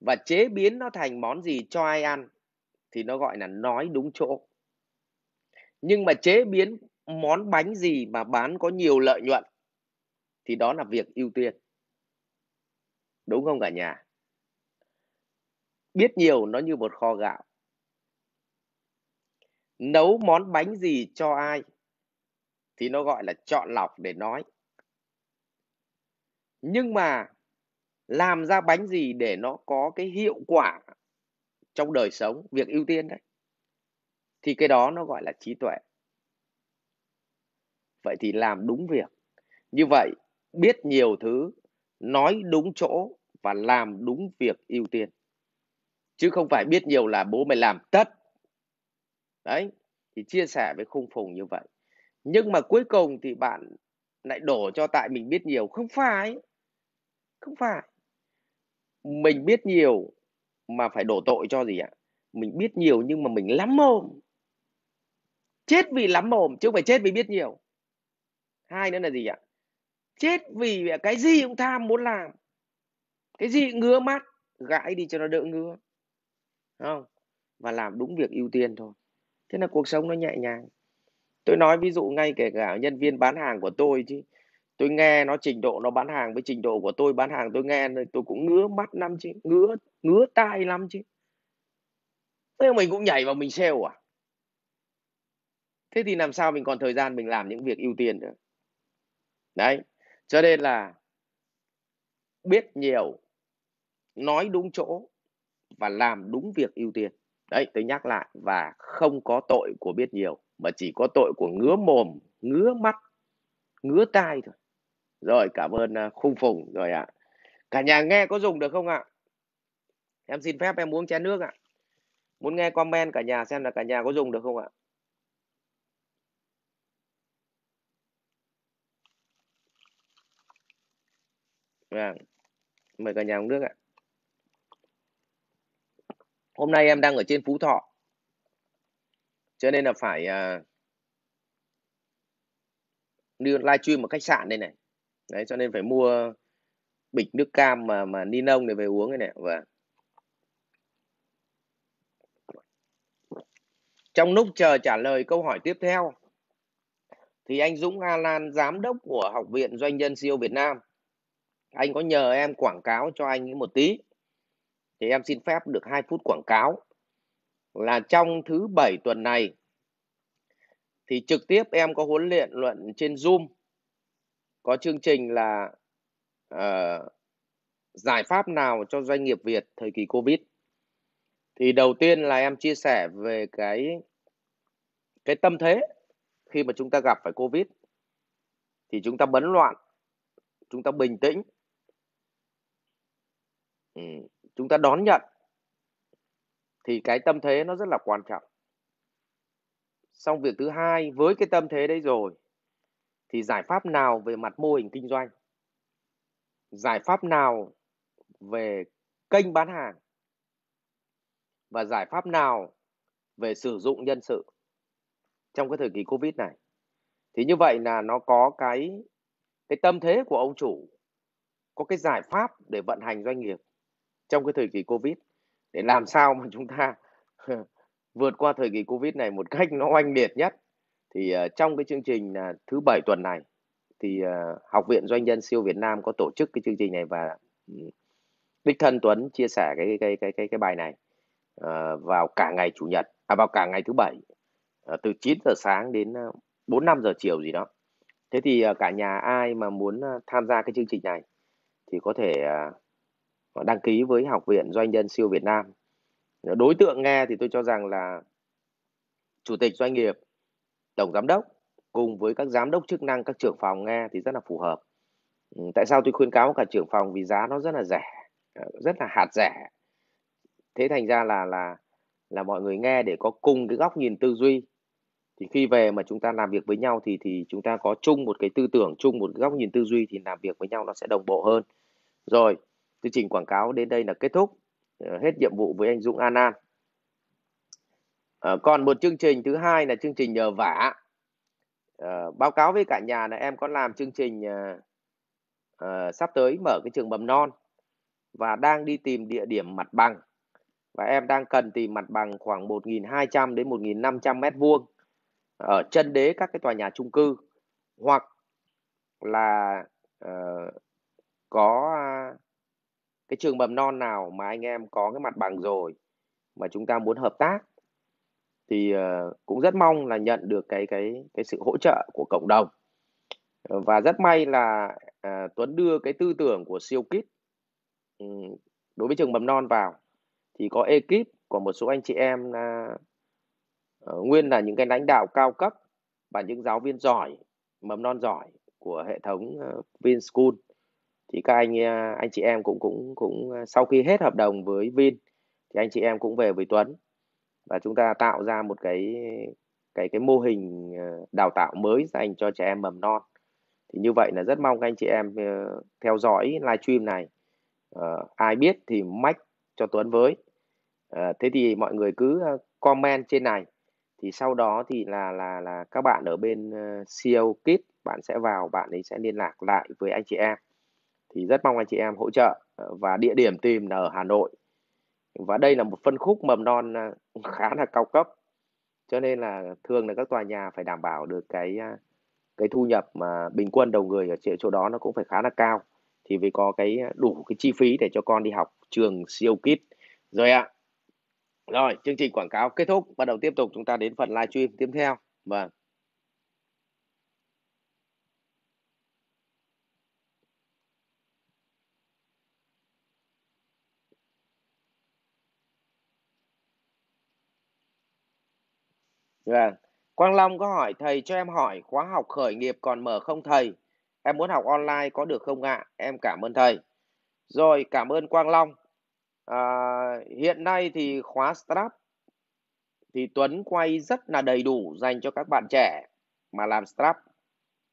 và chế biến nó thành món gì cho ai ăn thì nó gọi là nói đúng chỗ nhưng mà chế biến món bánh gì mà bán có nhiều lợi nhuận thì đó là việc ưu tiên đúng không cả nhà biết nhiều nó như một kho gạo nấu món bánh gì cho ai thì nó gọi là chọn lọc để nói nhưng mà làm ra bánh gì để nó có cái hiệu quả trong đời sống việc ưu tiên đấy thì cái đó nó gọi là trí tuệ vậy thì làm đúng việc như vậy biết nhiều thứ nói đúng chỗ và làm đúng việc ưu tiên chứ không phải biết nhiều là bố mày làm tất đấy thì chia sẻ với khung phùng như vậy nhưng mà cuối cùng thì bạn lại đổ cho tại mình biết nhiều không phải không phải mình biết nhiều mà phải đổ tội cho gì ạ mình biết nhiều nhưng mà mình lắm mồm chết vì lắm mồm chứ không phải chết vì biết nhiều hai nữa là gì ạ chết vì cái gì cũng tham muốn làm cái gì ngứa mắt gãi đi cho nó đỡ ngứa không và làm đúng việc ưu tiên thôi thế là cuộc sống nó nhẹ nhàng tôi nói ví dụ ngay kể cả nhân viên bán hàng của tôi chứ tôi nghe nó trình độ nó bán hàng với trình độ của tôi bán hàng tôi nghe tôi cũng ngứa mắt lắm chứ ngứa ngứa tai lắm chứ thế mình cũng nhảy vào mình sale à thế thì làm sao mình còn thời gian mình làm những việc ưu tiên nữa đấy cho nên là biết nhiều nói đúng chỗ và làm đúng việc ưu tiên đấy tôi nhắc lại và không có tội của biết nhiều mà chỉ có tội của ngứa mồm ngứa mắt ngứa tai thôi rồi cảm ơn à, khung phùng rồi ạ cả nhà nghe có dùng được không ạ em xin phép em uống chén nước ạ muốn nghe comment cả nhà xem là cả nhà có dùng được không ạ Vâng. Mời cả nhà uống nước ạ. Hôm nay em đang ở trên Phú Thọ. Cho nên là phải uh, à, đi live stream ở khách sạn đây này. Đấy cho nên phải mua bịch nước cam mà mà ni lông để về uống đây này. Vâng. Trong lúc chờ trả lời câu hỏi tiếp theo thì anh Dũng alan giám đốc của Học viện Doanh nhân CEO Việt Nam anh có nhờ em quảng cáo cho anh ấy một tí thì em xin phép được 2 phút quảng cáo là trong thứ bảy tuần này thì trực tiếp em có huấn luyện luận trên Zoom có chương trình là uh, giải pháp nào cho doanh nghiệp Việt thời kỳ Covid thì đầu tiên là em chia sẻ về cái cái tâm thế khi mà chúng ta gặp phải Covid thì chúng ta bấn loạn chúng ta bình tĩnh Ừ, chúng ta đón nhận thì cái tâm thế nó rất là quan trọng. Xong việc thứ hai, với cái tâm thế đấy rồi thì giải pháp nào về mặt mô hình kinh doanh? Giải pháp nào về kênh bán hàng? Và giải pháp nào về sử dụng nhân sự trong cái thời kỳ Covid này? Thì như vậy là nó có cái cái tâm thế của ông chủ, có cái giải pháp để vận hành doanh nghiệp trong cái thời kỳ covid để làm sao mà chúng ta vượt qua thời kỳ covid này một cách nó oanh liệt nhất thì ờ, trong cái chương trình à, thứ bảy tuần này thì ờ, học viện doanh nhân siêu Việt Nam có tổ chức cái chương trình này và ừ, đích thân Tuấn chia sẻ cái cái cái cái cái bài này ờ, vào cả ngày chủ nhật à vào cả ngày thứ bảy từ 9 giờ sáng đến 4 5 giờ chiều gì đó. Thế thì cả nhà ai mà muốn tham gia cái chương trình này thì có thể uh, họ đăng ký với học viện doanh nhân siêu Việt Nam đối tượng nghe thì tôi cho rằng là chủ tịch doanh nghiệp tổng giám đốc cùng với các giám đốc chức năng các trưởng phòng nghe thì rất là phù hợp ừ, tại sao tôi khuyên cáo cả trưởng phòng vì giá nó rất là rẻ rất là hạt rẻ thế thành ra là là là mọi người nghe để có cùng cái góc nhìn tư duy thì khi về mà chúng ta làm việc với nhau thì thì chúng ta có chung một cái tư tưởng chung một cái góc nhìn tư duy thì làm việc với nhau nó sẽ đồng bộ hơn rồi chương trình quảng cáo đến đây là kết thúc ờ, hết nhiệm vụ với anh Dũng An An ờ, còn một chương trình thứ hai là chương trình nhờ vả ờ, báo cáo với cả nhà là em có làm chương trình sắp tới mở cái trường mầm non và đang đi tìm địa điểm mặt bằng và em đang cần tìm mặt bằng khoảng 1.200 đến 1.500 mét vuông ở chân đế các cái tòa nhà chung cư hoặc là uh, có cái trường mầm non nào mà anh em có cái mặt bằng rồi mà chúng ta muốn hợp tác thì ờ, cũng rất mong là nhận được cái cái cái sự hỗ trợ của cộng đồng ờ, và rất may là à, Tuấn đưa cái tư tưởng của siêu kit ừ, đối với trường mầm non vào thì có ekip của một số anh chị em à, nguyên là những cái lãnh đạo cao cấp và những giáo viên giỏi mầm non giỏi của hệ thống Vinschool thì các anh à, anh chị em cũng cũng cũng à, sau khi hết hợp đồng với Vin thì anh chị em cũng về với Tuấn và chúng ta tạo ra một cái cái cái mô hình à, đào tạo mới dành cho trẻ em mầm non thì như vậy là rất mong các anh chị em theo dõi livestream này à, ai biết thì mách cho Tuấn với à, thế thì mọi người cứ comment trên này thì sau đó thì là là là các bạn ở bên CEO Kit bạn sẽ vào bạn ấy sẽ liên lạc lại với anh chị em thì rất mong anh chị em hỗ trợ ờ, và địa điểm tìm là ở Hà Nội và đây là một phân khúc mầm non à, khá là cao cấp cho nên là thường là các tòa nhà phải đảm bảo được cái à, cái thu nhập mà bình quân đầu người ở chỗ đó nó cũng phải khá là cao thì mới có cái à, đủ cái chi phí để cho con đi học trường siêu kít rồi ạ rồi chương trình quảng cáo kết thúc bắt đầu tiếp tục chúng ta đến phần live stream tiếp theo vâng Vâng. Quang Long có hỏi thầy cho em hỏi khóa học khởi nghiệp còn mở không thầy? Em muốn học online có được không ạ? À? Em cảm ơn thầy. Rồi cảm ơn Quang Long. À, hiện nay thì khóa startup thì Tuấn quay rất là đầy đủ dành cho các bạn trẻ mà làm startup.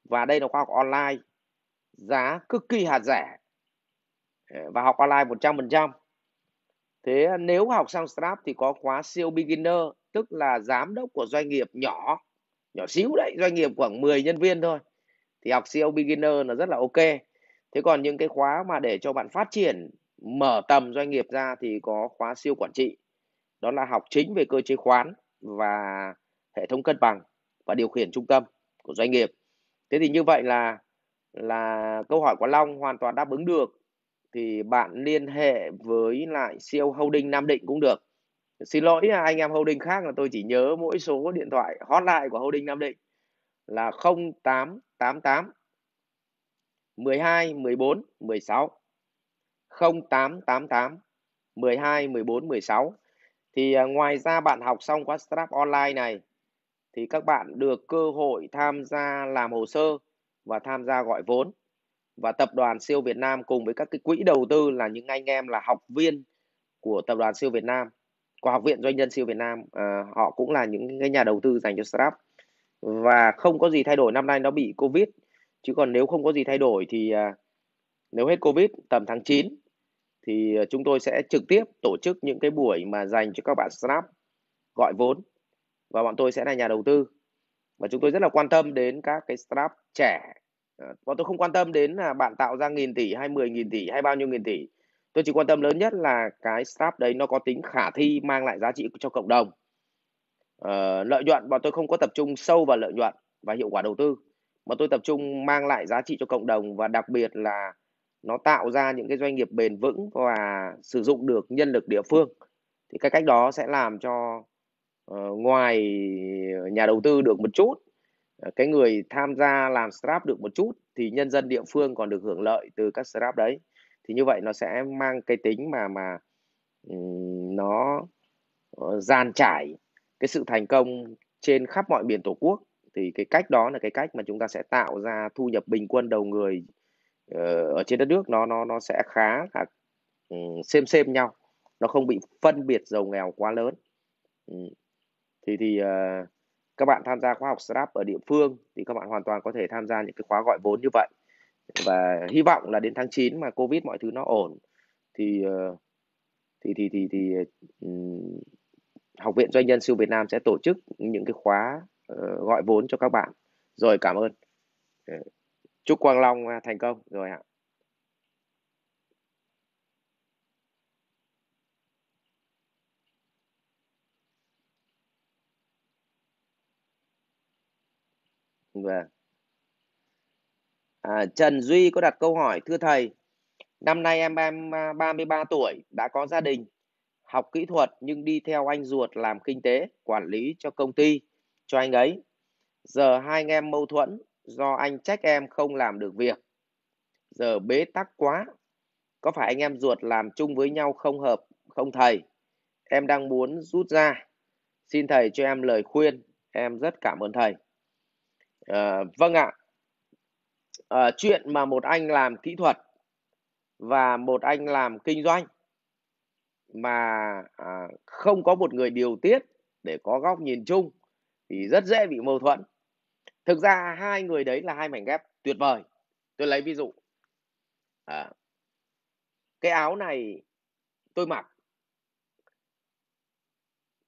Và đây là khóa học online giá cực kỳ hạt rẻ ờ, và học online 100%. Thế nếu học sang startup thì có khóa siêu beginner tức là giám đốc của doanh nghiệp nhỏ nhỏ xíu đấy doanh nghiệp khoảng 10 nhân viên thôi thì học CEO beginner là rất là ok thế còn những cái khóa mà để cho bạn phát triển mở tầm doanh nghiệp ra thì có khóa siêu quản trị đó là học chính về cơ chế khoán và hệ thống cân bằng và điều khiển trung tâm của doanh nghiệp thế thì như vậy là là câu hỏi của Long hoàn toàn đáp ứng được thì bạn liên hệ với lại CEO Holding Nam Định cũng được xin lỗi anh em holding khác là tôi chỉ nhớ mỗi số điện thoại hotline của holding Nam Định là 0888 12 14 16 0888 12 14 16 thì à, ngoài ra bạn học xong khóa Strap Online này thì các bạn được cơ hội tham gia làm hồ sơ và tham gia gọi vốn và tập đoàn siêu Việt Nam cùng với các cái quỹ đầu tư là những anh em là học viên của tập đoàn siêu Việt Nam của học viện doanh nhân siêu Việt Nam à, họ cũng là những cái nhà đầu tư dành cho startup và không có gì thay đổi năm nay nó bị covid chứ còn nếu không có gì thay đổi thì à, nếu hết covid tầm tháng 9 thì à, chúng tôi sẽ trực tiếp tổ chức những cái buổi mà dành cho các bạn startup gọi vốn và bọn tôi sẽ là nhà đầu tư và chúng tôi rất là quan tâm đến các cái startup trẻ à, bọn tôi không quan tâm đến là bạn tạo ra nghìn tỷ hay 10 nghìn tỷ hay bao nhiêu nghìn tỷ tôi chỉ quan tâm lớn nhất là cái startup đấy nó có tính khả thi mang lại giá trị cho cộng đồng ờ, lợi nhuận bọn tôi không có tập trung sâu vào lợi nhuận và hiệu quả đầu tư mà tôi tập trung mang lại giá trị cho cộng đồng và đặc biệt là nó tạo ra những cái doanh nghiệp bền vững và sử dụng được nhân lực địa phương thì cái cách đó sẽ làm cho uh, ngoài nhà đầu tư được một chút ờ, cái người tham gia làm startup được một chút thì nhân dân địa phương còn được hưởng lợi từ các startup đấy thì như vậy nó sẽ mang cái tính mà mà nó ờ, gian trải cái sự thành công trên khắp mọi miền tổ quốc thì cái cách đó là cái cách mà chúng ta sẽ tạo ra thu nhập bình quân đầu người ờ, ở trên đất nước nó nó nó sẽ khá là xem xem nhau nó không bị phân biệt giàu nghèo quá lớn thì thì ờ, các bạn tham gia khóa học startup ở địa phương thì các bạn hoàn toàn có thể tham gia những cái khóa gọi vốn như vậy và hy vọng là đến tháng 9 mà covid mọi thứ nó ổn thì ờ, thì thì thì, thì ừ, học viện doanh nhân siêu Việt Nam sẽ tổ chức những cái khóa ờ, gọi vốn cho các bạn rồi cảm ơn ờ, chúc Quang Long à, thành công rồi ạ vâng À, Trần Duy có đặt câu hỏi thưa thầy năm nay em em 33 tuổi đã có gia đình học kỹ thuật nhưng đi theo anh ruột làm kinh tế quản lý cho công ty cho anh ấy giờ hai anh em mâu thuẫn do anh trách em không làm được việc giờ bế tắc quá có phải anh em ruột làm chung với nhau không hợp không thầy em đang muốn rút ra xin thầy cho em lời khuyên em rất cảm ơn thầy à, vâng ạ uh, chuyện mà một anh làm kỹ thuật và một anh làm kinh doanh mà à, không có một người điều tiết để có góc nhìn chung thì rất dễ bị mâu thuẫn thực ra hai người đấy là hai mảnh ghép tuyệt vời tôi lấy ví dụ à, cái áo này tôi mặc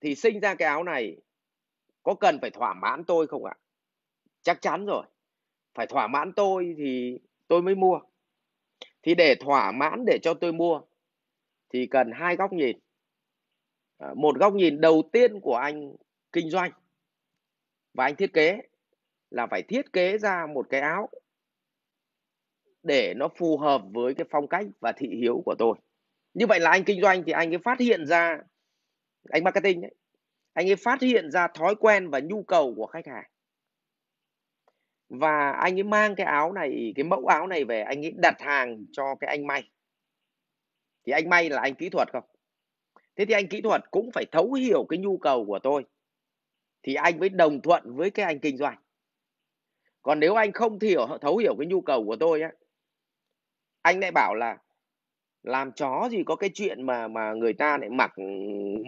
thì sinh ra cái áo này có cần phải thỏa mãn tôi không ạ chắc chắn rồi phải thỏa mãn tôi thì tôi mới mua thì để thỏa mãn để cho tôi mua thì cần hai góc nhìn à, một góc nhìn đầu tiên của anh kinh doanh và anh thiết kế là phải thiết kế ra một cái áo để nó phù hợp với cái phong cách và thị hiếu của tôi như vậy là anh kinh doanh thì anh ấy phát hiện ra anh marketing đấy anh ấy phát hiện ra thói quen và nhu cầu của khách hàng và anh ấy mang cái áo này cái mẫu áo này về anh ấy đặt hàng cho cái anh may thì anh may là anh kỹ thuật không thế thì anh kỹ thuật cũng phải thấu hiểu cái nhu cầu của tôi thì anh mới đồng thuận với cái anh kinh doanh còn nếu anh không hiểu thấu hiểu cái nhu cầu của tôi á anh lại bảo là làm chó gì có cái chuyện mà mà người ta lại mặc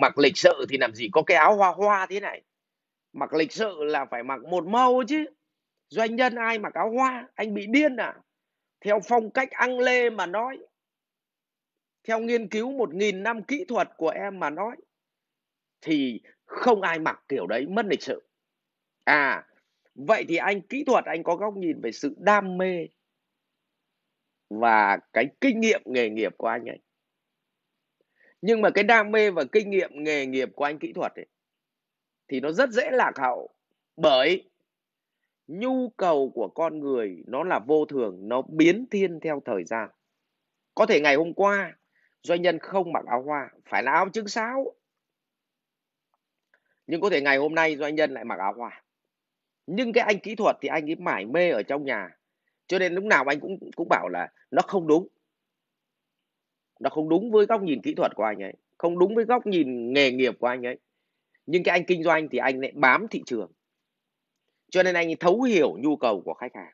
mặc lịch sự thì làm gì có cái áo hoa hoa thế này mặc lịch sự là phải mặc một màu chứ doanh nhân ai mặc áo hoa anh bị điên à theo phong cách ăn lê mà nói theo nghiên cứu một nghìn năm kỹ thuật của em mà nói thì không ai mặc kiểu đấy mất lịch sự à vậy thì anh kỹ thuật anh có góc nhìn về sự đam mê và cái kinh nghiệm nghề nghiệp của anh ấy nhưng mà cái đam mê và kinh nghiệm nghề nghiệp của anh kỹ thuật ấy thì nó rất dễ lạc hậu bởi nhu cầu của con người nó là vô thường nó biến thiên theo thời gian có thể ngày hôm qua doanh nhân không mặc áo hoa phải là áo trứng sáo nhưng có thể ngày hôm nay doanh nhân lại mặc áo hoa nhưng cái anh kỹ thuật thì anh ấy mải mê ở trong nhà cho nên lúc nào anh cũng cũng bảo là nó không đúng nó không đúng với góc nhìn kỹ thuật của anh ấy không đúng với góc nhìn nghề nghiệp của anh ấy nhưng cái anh kinh doanh thì anh lại bám thị trường cho nên anh thấu hiểu nhu cầu của khách hàng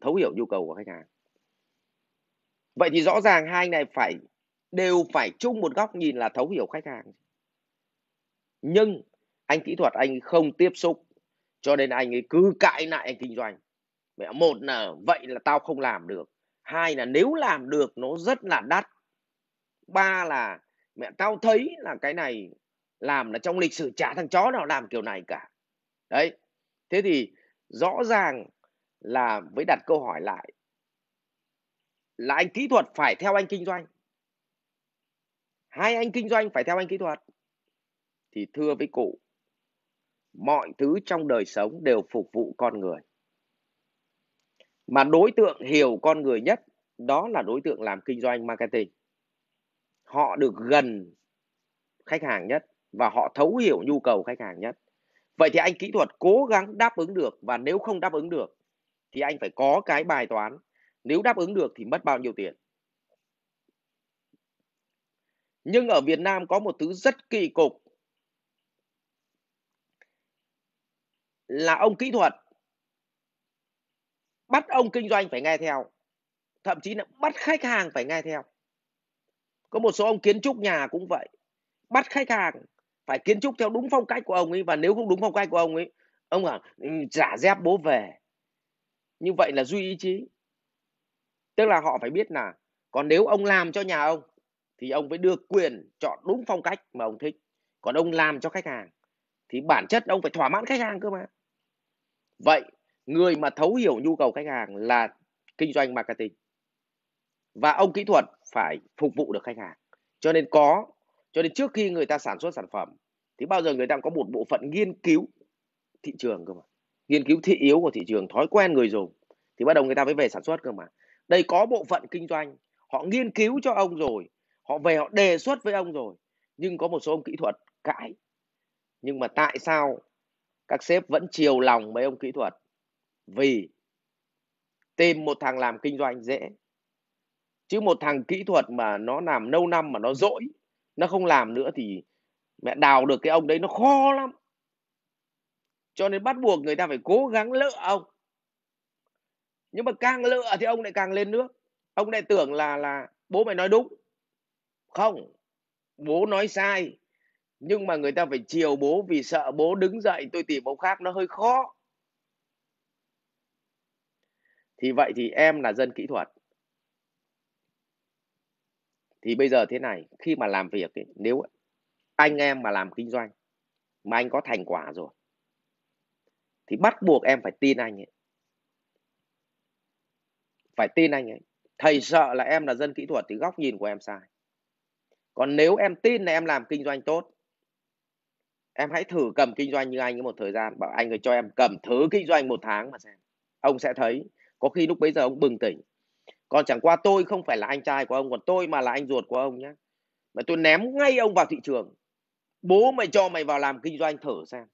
thấu hiểu nhu cầu của khách hàng vậy thì rõ ràng hai anh này phải đều phải chung một góc nhìn là thấu hiểu khách hàng nhưng anh kỹ thuật anh không tiếp xúc cho nên anh ấy cứ cãi lại anh kinh doanh mẹ một là vậy là tao không làm được hai là nếu làm được nó rất là đắt ba là mẹ tao thấy là cái này làm là trong lịch sử chả thằng chó nào làm kiểu này cả đấy thế thì rõ ràng là với đặt câu hỏi lại là anh kỹ thuật phải theo anh kinh doanh hai anh kinh doanh phải theo anh kỹ thuật thì thưa với cụ mọi thứ trong đời sống đều phục vụ con người mà đối tượng hiểu con người nhất đó là đối tượng làm kinh doanh marketing họ được gần khách hàng nhất và họ thấu hiểu nhu cầu khách hàng nhất vậy thì anh kỹ thuật cố gắng đáp ứng được và nếu không đáp ứng được thì anh phải có cái bài toán nếu đáp ứng được thì mất bao nhiêu tiền nhưng ở Việt Nam có một thứ rất kỳ cục là ông kỹ thuật bắt ông kinh doanh phải nghe theo thậm chí là bắt khách hàng phải nghe theo có một số ông kiến trúc nhà cũng vậy bắt khách hàng phải kiến trúc theo đúng phong cách của ông ấy và nếu không đúng phong cách của ông ấy ông bảo ừ, giả dép bố về như vậy là duy ý chí tức là họ phải biết là còn nếu ông làm cho nhà ông thì ông phải đưa quyền chọn đúng phong cách mà ông thích còn ông làm cho khách hàng thì bản chất ông phải thỏa mãn khách hàng cơ mà vậy người mà thấu hiểu nhu cầu khách hàng là kinh doanh marketing và ông kỹ thuật phải phục vụ được khách hàng cho nên có cho nên trước khi người ta sản xuất sản phẩm thì bao giờ người ta có một bộ phận nghiên cứu thị trường cơ mà nghiên cứu thị yếu của thị trường thói quen người dùng thì bắt đầu người ta mới về sản xuất cơ mà đây có bộ phận kinh doanh họ nghiên cứu cho ông rồi họ về họ đề xuất với ông rồi nhưng có một số ông kỹ thuật cãi nhưng mà tại sao các sếp vẫn chiều lòng mấy ông kỹ thuật vì tìm một thằng làm kinh doanh dễ chứ một thằng kỹ thuật mà nó làm lâu năm mà nó dỗi nó không làm nữa thì mẹ đào được cái ông đấy nó khó lắm cho nên bắt buộc người ta phải cố gắng lựa ông nhưng mà càng lựa thì ông lại càng lên nước ông lại tưởng là là bố mày nói đúng không bố nói sai nhưng mà người ta phải chiều bố vì sợ bố đứng dậy tôi tìm ông khác nó hơi khó thì vậy thì em là dân kỹ thuật thì bây giờ thế này khi mà làm việc ấy, nếu anh em mà làm kinh doanh mà anh có thành quả rồi thì bắt buộc em phải tin anh ấy phải tin anh ấy thầy sợ là em là dân kỹ thuật thì góc nhìn của em sai còn nếu em tin là em làm kinh doanh tốt em hãy thử cầm kinh doanh như anh ấy một thời gian bảo anh ấy cho em cầm thứ kinh doanh một tháng mà xem ông sẽ thấy có khi lúc bấy giờ ông bừng tỉnh còn chẳng qua tôi không phải là anh trai của ông còn tôi mà là anh ruột của ông nhé mà tôi ném ngay ông vào thị trường bố mày cho mày vào làm kinh doanh thở xem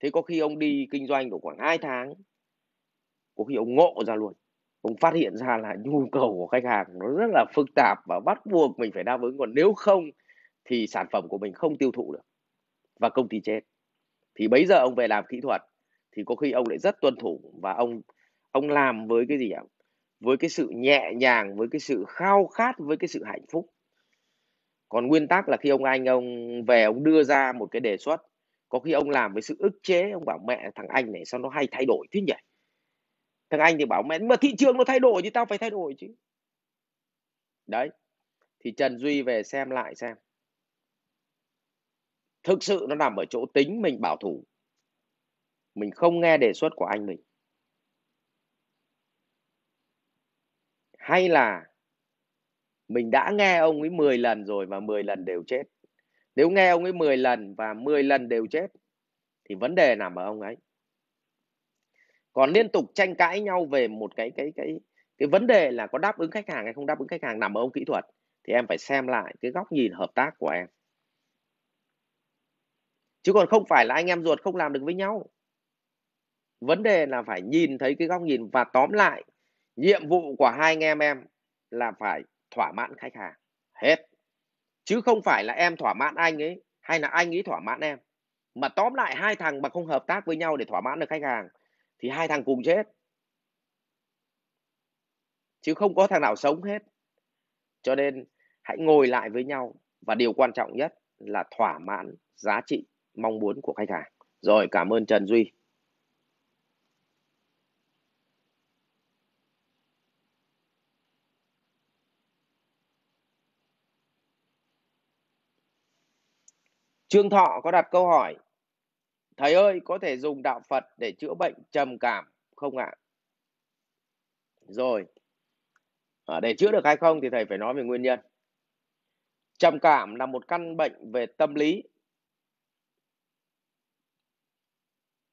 thế có khi ông đi kinh doanh được khoảng 2 tháng có khi ông ngộ ra luôn ông phát hiện ra là nhu cầu của khách hàng nó rất là phức tạp và bắt buộc mình phải đáp ứng còn nếu không thì sản phẩm của mình không tiêu thụ được và công ty chết thì bấy giờ ông về làm kỹ thuật thì có khi ông lại rất tuân thủ và ông ông làm với cái gì ạ với cái sự nhẹ nhàng với cái sự khao khát với cái sự hạnh phúc còn nguyên tắc là khi ông anh ông về ông đưa ra một cái đề xuất có khi ông làm với sự ức chế ông bảo mẹ thằng anh này sao nó hay thay đổi thế nhỉ thằng anh thì bảo mẹ mà thị trường nó thay đổi thì tao phải thay đổi chứ đấy thì trần duy về xem lại xem thực sự nó nằm ở chỗ tính mình bảo thủ mình không nghe đề xuất của anh mình hay là mình đã nghe ông ấy 10 lần rồi và 10 lần đều chết nếu nghe ông ấy 10 lần và 10 lần đều chết thì vấn đề nằm ở ông ấy còn liên tục tranh cãi nhau về một cái cái cái cái vấn đề là có đáp ứng khách hàng hay không đáp ứng khách hàng nằm ở ông kỹ thuật thì em phải xem lại cái góc nhìn hợp tác của em chứ còn không phải là anh em ruột không làm được với nhau vấn đề là phải nhìn thấy cái góc nhìn và tóm lại nhiệm vụ của hai anh em em là phải thỏa mãn khách hàng hết chứ không phải là em thỏa mãn anh ấy hay là anh ấy thỏa mãn em mà tóm lại hai thằng mà không hợp tác với nhau để thỏa mãn được khách hàng thì hai thằng cùng chết chứ không có thằng nào sống hết cho nên hãy ngồi lại với nhau và điều quan trọng nhất là thỏa mãn giá trị mong muốn của khách hàng rồi cảm ơn trần duy Trương Thọ có đặt câu hỏi Thầy ơi, có thể dùng đạo Phật để chữa bệnh trầm cảm không ạ? Rồi, à, để chữa được hay không thì thầy phải nói về nguyên nhân. Trầm cảm là một căn bệnh về tâm lý.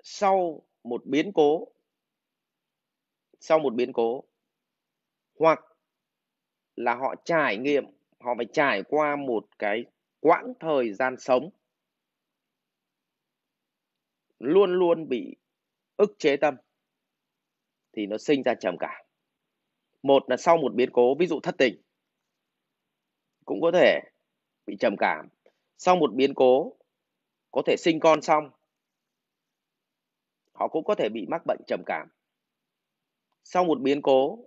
Sau một biến cố, sau một biến cố, hoặc là họ trải nghiệm, họ phải trải qua một cái quãng thời gian sống luôn luôn bị ức chế tâm thì nó sinh ra trầm cảm một là sau một biến cố ví dụ thất tình cũng có thể bị trầm cảm sau một biến cố có thể sinh con xong họ cũng có thể bị mắc bệnh trầm cảm sau một biến cố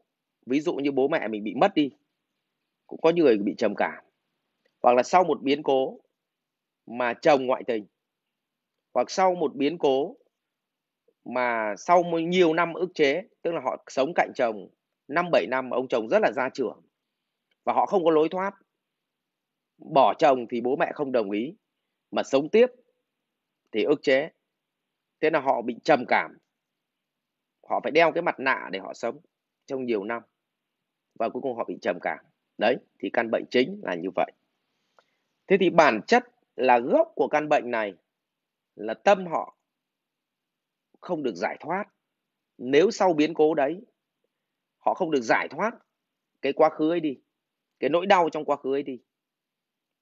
ví dụ như bố mẹ mình bị mất đi cũng có người bị trầm cảm hoặc là sau một biến cố mà chồng ngoại tình hoặc sau một biến cố mà sau nhiều năm ức chế tức là họ sống cạnh chồng năm bảy năm ông chồng rất là gia trưởng và họ không có lối thoát bỏ chồng thì bố mẹ không đồng ý mà sống tiếp thì ức chế thế là họ bị trầm cảm họ phải đeo cái mặt nạ để họ sống trong nhiều năm và cuối cùng họ bị trầm cảm đấy thì căn bệnh chính là như vậy thế thì bản chất là gốc của căn bệnh này là tâm họ không được giải thoát nếu sau biến cố đấy họ không được giải thoát cái quá khứ ấy đi cái nỗi đau trong quá khứ ấy đi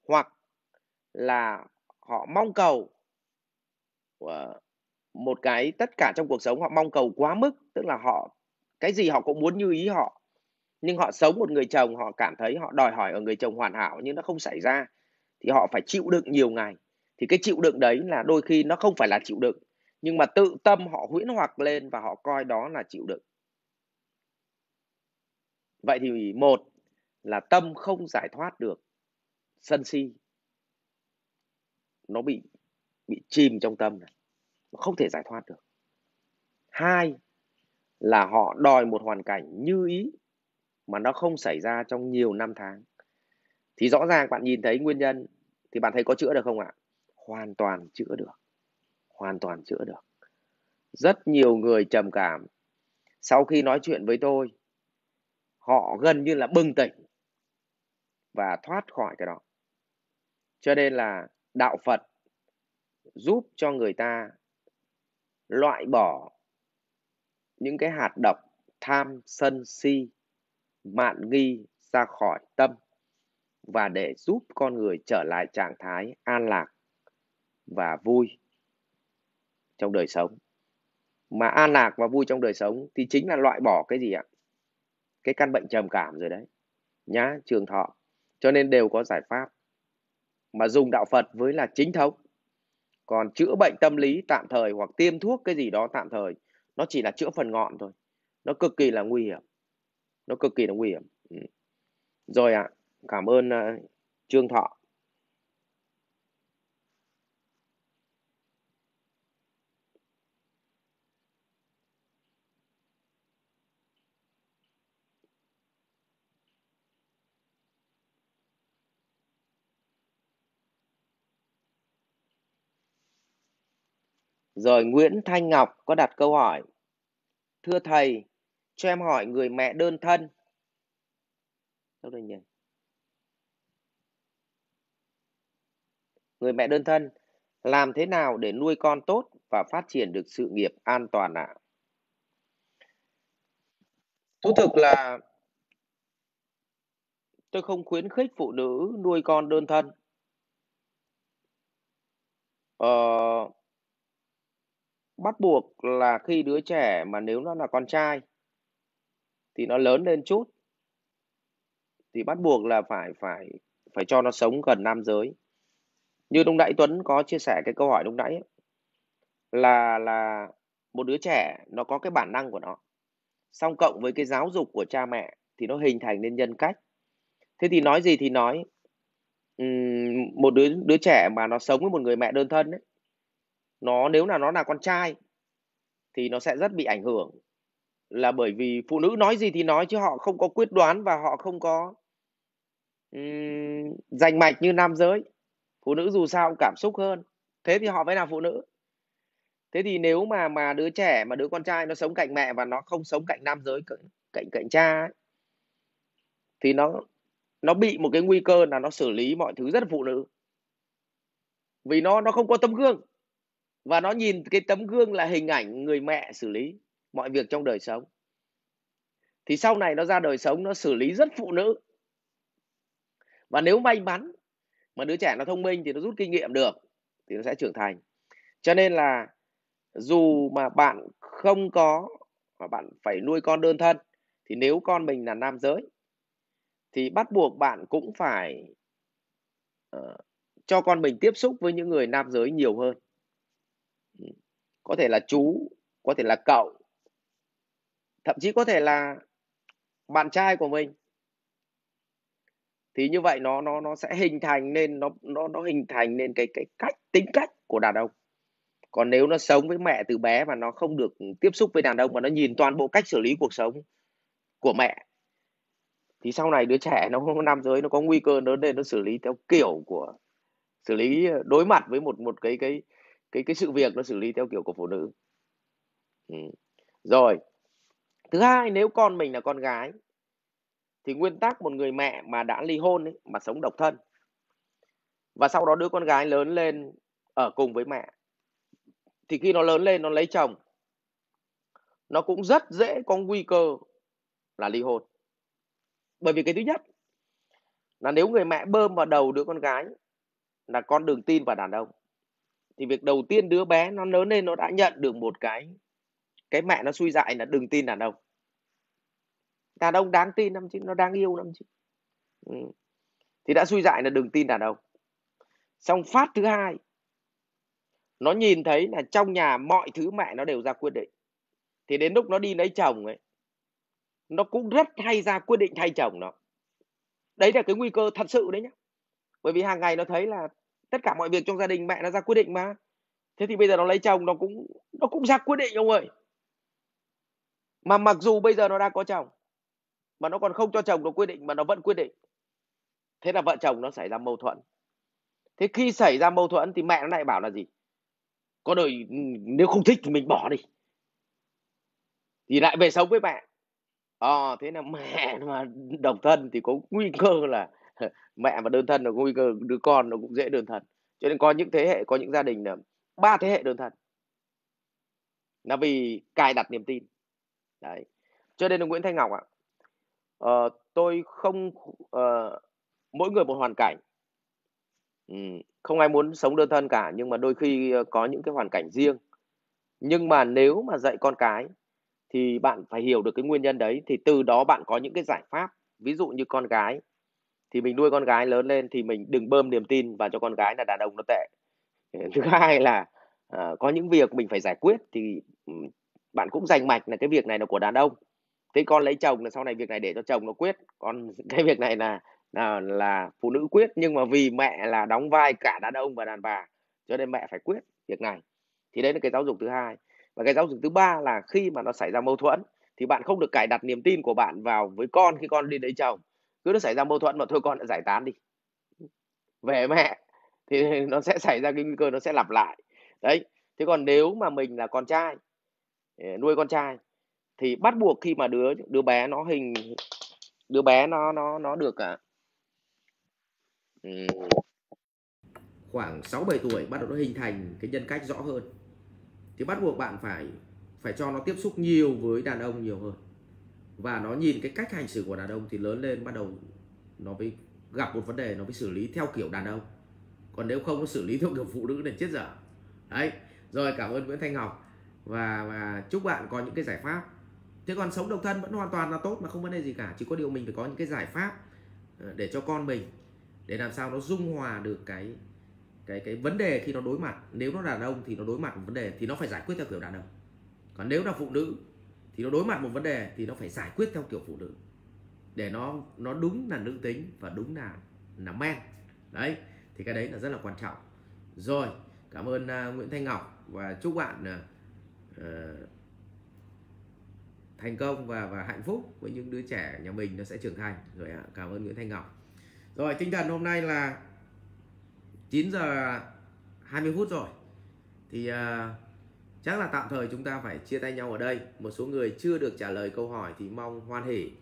hoặc là họ mong cầu ờ, một cái tất cả trong cuộc sống họ mong cầu quá mức tức là họ cái gì họ cũng muốn như ý họ nhưng họ sống một người chồng họ cảm thấy họ đòi hỏi ở người chồng hoàn hảo nhưng nó không xảy ra thì họ phải chịu đựng nhiều ngày thì cái chịu đựng đấy là đôi khi nó không phải là chịu đựng nhưng mà tự tâm họ huyễn hoặc lên và họ coi đó là chịu đựng vậy thì một là tâm không giải thoát được sân si nó bị bị chìm trong tâm này nó không thể giải thoát được hai là họ đòi một hoàn cảnh như ý mà nó không xảy ra trong nhiều năm tháng thì rõ ràng bạn nhìn thấy nguyên nhân thì bạn thấy có chữa được không ạ hoàn toàn chữa được hoàn toàn chữa được rất nhiều người trầm cảm sau khi nói chuyện với tôi họ gần như là bừng tỉnh và thoát khỏi cái đó cho nên là đạo phật giúp cho người ta loại bỏ những cái hạt độc tham sân si mạn nghi ra khỏi tâm và để giúp con người trở lại trạng thái an lạc và vui trong đời sống mà an lạc và vui trong đời sống thì chính là loại bỏ cái gì ạ cái căn bệnh trầm cảm rồi đấy nhá trường thọ cho nên đều có giải pháp mà dùng đạo phật với là chính thống còn chữa bệnh tâm lý tạm thời hoặc tiêm thuốc cái gì đó tạm thời nó chỉ là chữa phần ngọn thôi nó cực kỳ là nguy hiểm nó cực kỳ là nguy hiểm ừ. rồi ạ à, cảm ơn uh, trương thọ Rồi Nguyễn Thanh Ngọc có đặt câu hỏi. Thưa thầy, cho em hỏi người mẹ đơn thân. Đâu đây nhỉ? Người mẹ đơn thân làm thế nào để nuôi con tốt và phát triển được sự nghiệp an toàn ạ? À? Thú thực là tôi không khuyến khích phụ nữ nuôi con đơn thân. Ờ, bắt buộc là khi đứa trẻ mà nếu nó là con trai thì nó lớn lên chút thì bắt buộc là phải phải phải cho nó sống gần nam giới như lúc đại Tuấn có chia sẻ cái câu hỏi lúc đại là là một đứa trẻ nó có cái bản năng của nó song cộng với cái giáo dục của cha mẹ thì nó hình thành nên nhân cách thế thì nói gì thì nói một đứa đứa trẻ mà nó sống với một người mẹ đơn thân ấy, nó nếu là nó là con trai thì nó sẽ rất bị ảnh hưởng là bởi vì phụ nữ nói gì thì nói chứ họ không có quyết đoán và họ không có um, rành mạch như nam giới phụ nữ dù sao cũng cảm xúc hơn thế thì họ mới là phụ nữ thế thì nếu mà mà đứa trẻ mà đứa con trai nó sống cạnh mẹ và nó không sống cạnh nam giới cạnh cạnh, cạnh cha ấy, thì nó nó bị một cái nguy cơ là nó xử lý mọi thứ rất là phụ nữ vì nó nó không có tấm gương và nó nhìn cái tấm gương là hình ảnh người mẹ xử lý mọi việc trong đời sống thì sau này nó ra đời sống nó xử lý rất phụ nữ và nếu may mắn mà đứa trẻ nó thông minh thì nó rút kinh nghiệm được thì nó sẽ trưởng thành cho nên là dù mà bạn không có mà bạn phải nuôi con đơn thân thì nếu con mình là nam giới thì bắt buộc bạn cũng phải uh, cho con mình tiếp xúc với những người nam giới nhiều hơn có thể là chú có thể là cậu thậm chí có thể là bạn trai của mình thì như vậy nó nó nó sẽ hình thành nên nó nó nó hình thành nên cái cái cách tính cách của đàn ông còn nếu nó sống với mẹ từ bé mà nó không được tiếp xúc với đàn ông mà nó nhìn toàn bộ cách xử lý cuộc sống của mẹ thì sau này đứa trẻ nó nam giới nó có nguy cơ lớn lên nó xử lý theo kiểu của xử lý đối mặt với một một cái cái cái cái sự việc nó xử lý theo kiểu của phụ nữ ừ. rồi thứ hai nếu con mình là con gái thì nguyên tắc một người mẹ mà đã ly hôn ấy, mà sống độc thân và sau đó đứa con gái lớn lên ở cùng với mẹ thì khi nó lớn lên nó lấy chồng nó cũng rất dễ có nguy cơ là ly hôn bởi vì cái thứ nhất là nếu người mẹ bơm vào đầu đứa con gái là con đường tin vào đàn ông thì việc đầu tiên đứa bé nó lớn lên nó đã nhận được một cái cái mẹ nó suy dại là đừng tin đàn ông đàn ông đáng tin lắm chứ nó đáng yêu lắm chứ ừ. thì đã suy dại là đừng tin đàn ông xong phát thứ hai nó nhìn thấy là trong nhà mọi thứ mẹ nó đều ra quyết định thì đến lúc nó đi lấy chồng ấy nó cũng rất hay ra quyết định thay chồng nó đấy là cái nguy cơ thật sự đấy nhá bởi vì hàng ngày nó thấy là tất cả mọi việc trong gia đình mẹ nó ra quyết định mà thế thì bây giờ nó lấy chồng nó cũng nó cũng ra quyết định ông ơi mà mặc dù bây giờ nó đang có chồng mà nó còn không cho chồng nó quyết định mà nó vẫn quyết định thế là vợ chồng nó xảy ra mâu thuẫn thế khi xảy ra mâu thuẫn thì mẹ nó lại bảo là gì có đời ừ, nếu không thích thì mình bỏ đi thì lại về sống với mẹ ờ à, thế là mẹ mà độc thân thì có nguy cơ là mẹ mà đơn thân là nguy cơ đứa con nó cũng dễ đơn thân cho nên có những thế hệ có những gia đình là ba thế hệ đơn thân là vì cài đặt niềm tin đấy cho nên là Nguyễn Thanh Ngọc ạ à, uh, tôi không uh, mỗi người một hoàn cảnh ừ, không ai muốn sống đơn thân cả nhưng mà đôi khi ờ, có những cái hoàn cảnh riêng nhưng mà nếu mà dạy con cái thì bạn phải hiểu được cái nguyên nhân đấy thì từ đó bạn có những cái giải pháp ví dụ như con gái thì mình nuôi con gái lớn lên thì mình đừng bơm niềm tin và cho con gái là đàn ông nó tệ thứ hai là à, có những việc mình phải giải quyết thì ừ, bạn cũng dành mạch là cái việc này là của đàn ông thế con lấy chồng là sau này việc này để cho chồng nó quyết còn cái việc này là là, là phụ nữ quyết nhưng mà vì mẹ là đóng vai cả đàn ông và đàn bà cho nên mẹ phải quyết việc này thì đấy là cái giáo dục thứ hai và cái giáo dục thứ ba là khi mà nó xảy ra mâu thuẫn thì bạn không được cài đặt niềm tin của bạn vào với con khi con đi lấy chồng cứ nó xảy ra mâu thuẫn mà thôi con đã giải tán đi về mẹ thì nó sẽ xảy ra cái nguy cơ nó sẽ lặp lại đấy thế còn nếu mà mình là con trai ờ, nuôi con trai thì bắt buộc khi mà đứa đứa bé nó hình đứa bé nó nó nó được à khoảng 6 7 tuổi bắt đầu nó hình thành cái nhân cách rõ hơn thì bắt buộc bạn phải phải cho nó tiếp xúc nhiều với đàn ông nhiều hơn và nó nhìn cái cách hành xử của đàn ông thì lớn lên bắt đầu nó mới gặp một vấn đề nó mới xử lý theo kiểu đàn ông còn nếu không nó xử lý theo kiểu phụ nữ thì chết dở đấy rồi cảm ơn Nguyễn Thanh Ngọc và, và chúc bạn có những cái giải pháp thế còn sống độc thân vẫn hoàn toàn là tốt mà không vấn đề gì cả chỉ có điều mình phải có những cái giải pháp ờ, để cho con mình để làm sao nó dung hòa được cái cái cái vấn đề khi nó đối mặt nếu nó đàn ông thì nó đối mặt một vấn đề thì nó phải giải quyết theo kiểu đàn ông còn nếu là phụ nữ thì nó đối mặt một vấn đề thì nó phải giải quyết theo kiểu phụ nữ để nó nó đúng là nữ tính và đúng là là men đấy thì cái đấy là rất là quan trọng rồi cảm ơn uh, Nguyễn Thanh Ngọc và chúc bạn uh, thành công và và hạnh phúc với những đứa trẻ nhà mình nó sẽ trưởng thành rồi ạ cảm ơn Nguyễn Thanh Ngọc rồi tinh thần hôm nay là 9 giờ 20 phút rồi thì uh, chắc là tạm thời chúng ta phải chia tay nhau ở đây một số người chưa được trả lời câu hỏi thì mong hoan hỉ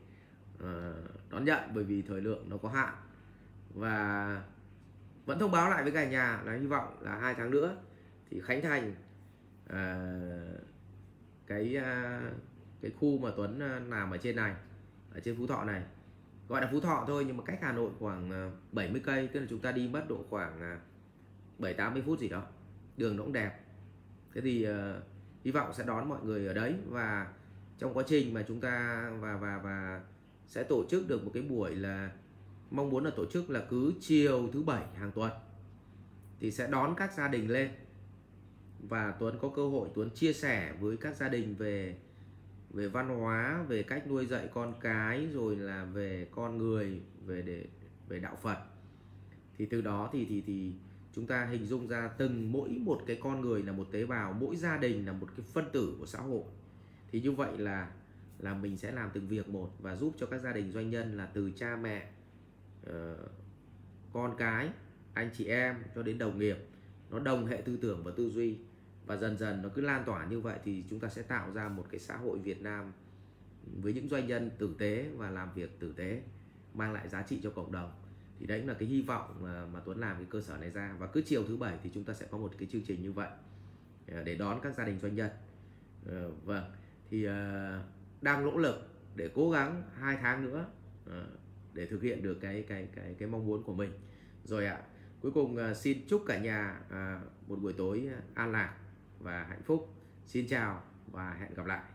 ờ, đón nhận bởi vì thời lượng nó có hạn và vẫn thông báo lại với cả nhà là hy vọng là hai tháng nữa thì khánh thành ờ, cái ờ, cái khu mà tuấn làm ở trên này ở trên phú thọ này gọi là phú thọ thôi nhưng mà cách hà nội khoảng 70 cây tức là chúng ta đi mất độ khoảng 7 80 phút gì đó đường nó cũng đẹp thế thì uh, hy vọng sẽ đón mọi người ở đấy và trong quá trình mà chúng ta và và và sẽ tổ chức được một cái buổi là mong muốn là tổ chức là cứ chiều thứ bảy hàng tuần thì sẽ đón các gia đình lên và Tuấn có cơ hội Tuấn chia sẻ với các gia đình về về văn hóa về cách nuôi dạy con cái rồi là về con người về để về đạo Phật thì từ đó thì thì thì chúng ta hình dung ra từng mỗi một cái con người là một tế bào mỗi gia đình là một cái phân tử của xã hội thì như vậy là là mình sẽ làm từng việc một và giúp cho các gia đình doanh nhân là từ cha mẹ uh, con cái anh chị em cho đến đồng nghiệp nó đồng hệ tư tưởng và tư duy và dần dần nó cứ lan tỏa như vậy thì chúng ta sẽ tạo ra một cái xã hội Việt Nam với những doanh nhân tử tế và làm việc tử tế mang lại giá trị cho cộng đồng thì đấy cũng là cái hy vọng mà, mà Tuấn làm cái cơ sở này ra và cứ chiều thứ bảy thì chúng ta sẽ có một cái chương trình như vậy à, để đón các gia đình doanh nhân ờ, vâng thì à, đang nỗ lực để cố gắng hai tháng nữa à, để thực hiện được cái cái cái cái mong muốn của mình rồi ạ cuối cùng xin chúc cả nhà một buổi tối an lạc và hạnh phúc xin chào và hẹn gặp lại